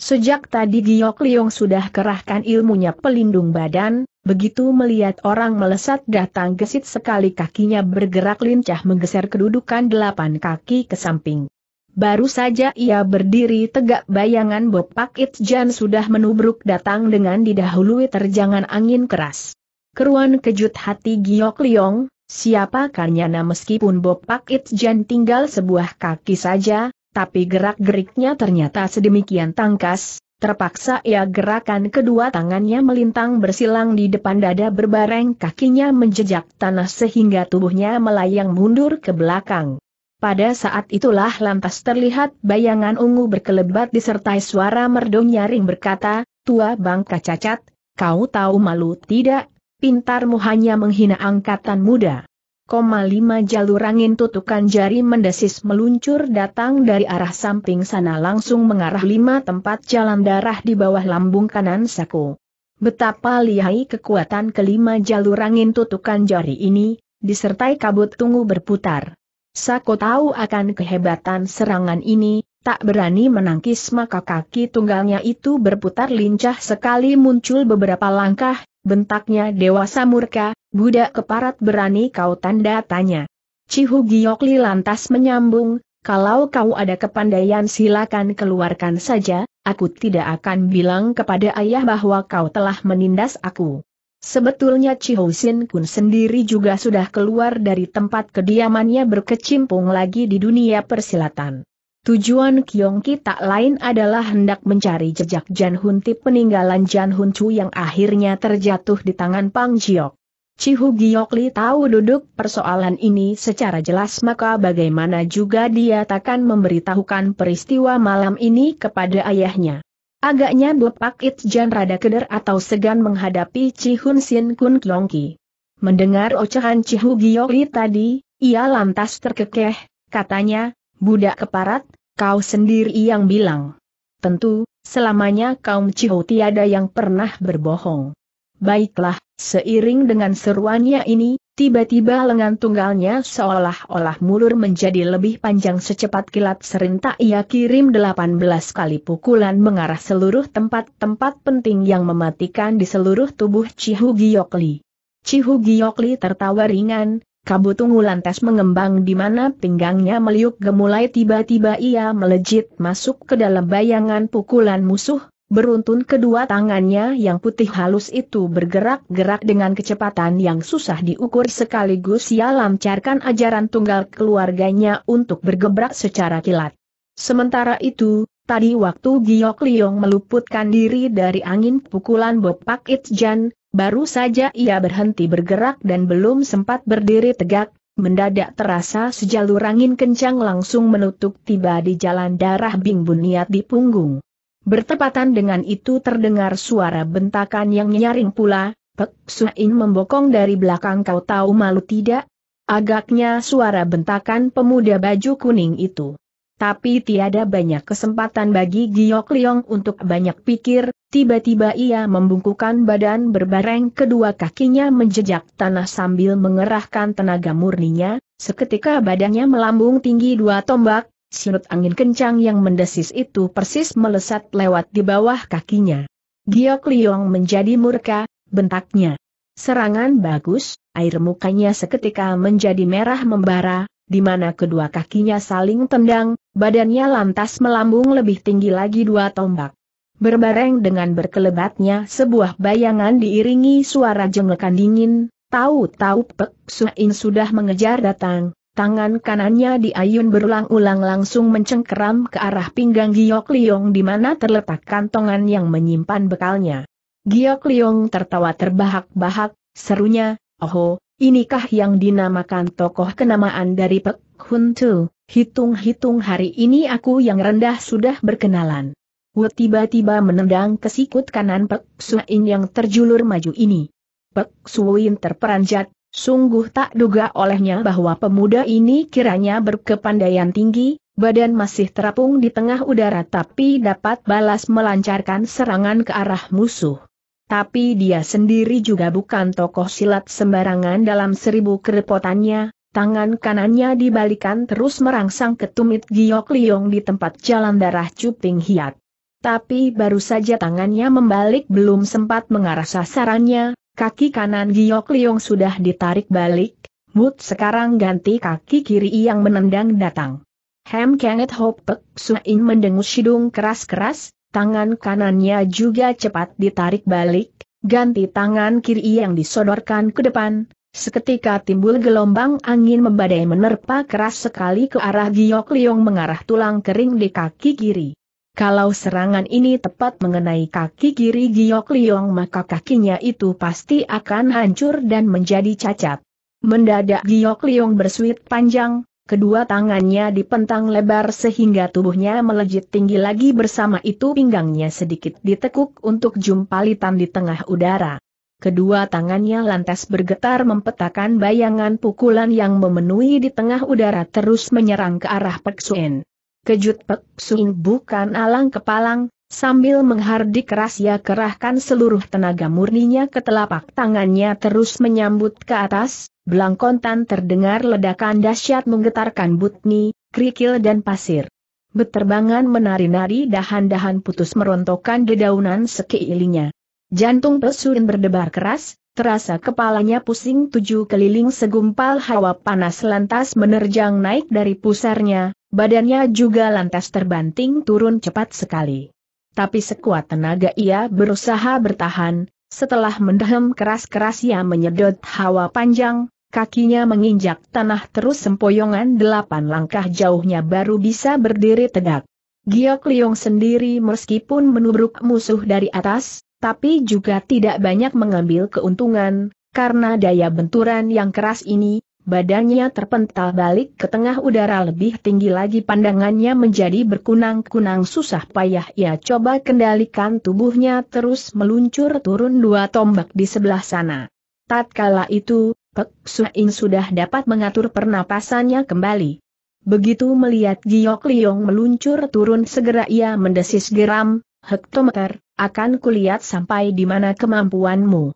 Sejak tadi Giok Liong sudah kerahkan ilmunya pelindung badan, begitu melihat orang melesat datang gesit sekali kakinya bergerak lincah menggeser kedudukan delapan kaki ke samping. Baru saja ia berdiri tegak bayangan Bob Pak Itjan sudah menubruk datang dengan didahului terjangan angin keras. Keruan kejut hati Giok Liong, siapa Kanyana meskipun Bob Pak Itjan tinggal sebuah kaki saja, tapi gerak-geriknya ternyata sedemikian tangkas, terpaksa ia gerakan kedua tangannya melintang bersilang di depan dada berbareng kakinya menjejak tanah sehingga tubuhnya melayang mundur ke belakang. Pada saat itulah lantas terlihat bayangan ungu berkelebat disertai suara merdong nyaring berkata, Tua bangka cacat, kau tahu malu tidak? Pintarmu hanya menghina angkatan muda. Koma lima jalur angin tutukan jari mendesis meluncur datang dari arah samping sana langsung mengarah lima tempat jalan darah di bawah lambung kanan saku. Betapa lihai kekuatan kelima jalur angin tutukan jari ini, disertai kabut tunggu berputar. Sako tahu akan kehebatan serangan ini, tak berani menangkis maka kaki tunggalnya itu berputar lincah sekali muncul beberapa langkah, bentaknya dewasa murka, budak keparat berani kau tanda tanya. Cihu Giokli lantas menyambung, kalau kau ada kepandaian silakan keluarkan saja, aku tidak akan bilang kepada ayah bahwa kau telah menindas aku. Sebetulnya Chihou Sin Kun sendiri juga sudah keluar dari tempat kediamannya berkecimpung lagi di dunia persilatan. Tujuan Ki tak lain adalah hendak mencari jejak Jan Hun Tip peninggalan Jan Hun Chu yang akhirnya terjatuh di tangan Pang Jiok. Chihu Giok Li tahu duduk persoalan ini secara jelas maka bagaimana juga dia takkan memberitahukan peristiwa malam ini kepada ayahnya. Agaknya pakit Itjan rada keder atau segan menghadapi Cihun Sin Kun Klongki. Mendengar ocehan Cihu Giyori tadi, ia lantas terkekeh, katanya, budak keparat, kau sendiri yang bilang. Tentu, selamanya kaum Cihu tiada yang pernah berbohong. Baiklah, seiring dengan seruannya ini, tiba-tiba lengan tunggalnya seolah-olah mulur menjadi lebih panjang secepat kilat serentak ia kirim 18 kali pukulan mengarah seluruh tempat-tempat penting yang mematikan di seluruh tubuh Cihu Giokli. Cihu Giokli tertawa ringan, kabut unggulan lantas mengembang di mana pinggangnya meliuk gemulai tiba-tiba ia melejit masuk ke dalam bayangan pukulan musuh, Beruntun kedua tangannya yang putih halus itu bergerak-gerak dengan kecepatan yang susah diukur sekaligus ia lancarkan ajaran tunggal keluarganya untuk bergebrak secara kilat. Sementara itu, tadi waktu Giok Liong meluputkan diri dari angin pukulan Bob Bopak Itjan, baru saja ia berhenti bergerak dan belum sempat berdiri tegak, Mendadak terasa sejalur angin kencang langsung menutup tiba di jalan darah Bing Buniat di punggung. Bertepatan dengan itu terdengar suara bentakan yang nyaring pula, Pek Suin membokong dari belakang kau tahu malu tidak? Agaknya suara bentakan pemuda baju kuning itu. Tapi tiada banyak kesempatan bagi Giok Liong untuk banyak pikir, tiba-tiba ia membungkukan badan berbareng kedua kakinya menjejak tanah sambil mengerahkan tenaga murninya, seketika badannya melambung tinggi dua tombak, Sudut angin kencang yang mendesis itu persis melesat lewat di bawah kakinya. Giok Liong menjadi murka, bentaknya. Serangan bagus, air mukanya seketika menjadi merah membara, di mana kedua kakinya saling tendang, badannya lantas melambung lebih tinggi lagi dua tombak. Berbareng dengan berkelebatnya sebuah bayangan diiringi suara jengekan dingin, tahu-tahu Pek Suin sudah mengejar datang, Tangan kanannya diayun berulang-ulang langsung mencengkeram ke arah pinggang Giok Liong di mana terletak kantongan yang menyimpan bekalnya. Giok Liong tertawa terbahak-bahak, serunya, oho, inikah yang dinamakan tokoh kenamaan dari Pek Hun Tu, hitung-hitung hari ini aku yang rendah sudah berkenalan. Wu tiba-tiba menendang ke sikut kanan Pek Suin yang terjulur maju ini. Pek Suin terperanjat, Sungguh tak duga olehnya bahwa pemuda ini kiranya berkepandaian tinggi, badan masih terapung di tengah udara tapi dapat balas melancarkan serangan ke arah musuh. Tapi dia sendiri juga bukan tokoh silat sembarangan dalam seribu kerepotannya, tangan kanannya dibalikan terus merangsang ke tumit Giok Liong di tempat jalan darah Cuping Hiat. Tapi baru saja tangannya membalik belum sempat mengarah sasarannya, Kaki kanan Giok Liong sudah ditarik balik, Mut sekarang ganti kaki kiri yang menendang datang. Hem Kenget Hop Suin mendengus hidung keras-keras, tangan kanannya juga cepat ditarik balik, ganti tangan kiri yang disodorkan ke depan, Seketika timbul gelombang angin membadai menerpa keras sekali ke arah Giok Liong mengarah tulang kering di kaki kiri. Kalau serangan ini tepat mengenai kaki kiri Giok Liong maka kakinya itu pasti akan hancur dan menjadi cacat. Mendadak Giok Liong bersuit panjang, kedua tangannya dipentang lebar sehingga tubuhnya melejit tinggi lagi bersama itu pinggangnya sedikit ditekuk untuk jumpalitan di tengah udara. Kedua tangannya lantas bergetar mempetakan bayangan pukulan yang memenuhi di tengah udara terus menyerang ke arah Peksuen. Kejut Pek Suin bukan alang kepalang, Sambil menghardik keras ia kerahkan seluruh tenaga murninya ke telapak tangannya terus menyambut ke atas, belangkontan terdengar ledakan dahsyat menggetarkan butni, kerikil dan pasir. Beterbangan menari-nari dahan-dahan putus merontokkan dedaunan sekeilingnya. Jantung pesuin berdebar keras, terasa kepalanya pusing tujuh keliling segumpal hawa panas lantas menerjang naik dari pusarnya, Badannya juga lantas terbanting turun cepat sekali. Tapi sekuat tenaga ia berusaha bertahan, setelah mendehem keras-keras ia menyedot hawa panjang, kakinya menginjak tanah terus sempoyongan delapan langkah jauhnya baru bisa berdiri tegak. Giok Liong sendiri meskipun menubruk musuh dari atas, tapi juga tidak banyak mengambil keuntungan, karena daya benturan yang keras ini, Badannya terpental balik ke tengah udara lebih tinggi lagi pandangannya menjadi berkunang-kunang susah payah ia coba kendalikan tubuhnya terus meluncur turun dua tombak di sebelah sana. Tatkala itu, Pek Suin sudah dapat mengatur pernapasannya kembali. Begitu melihat Giok Liong meluncur turun segera ia mendesis geram, hektometer, akan kulihat sampai di mana kemampuanmu.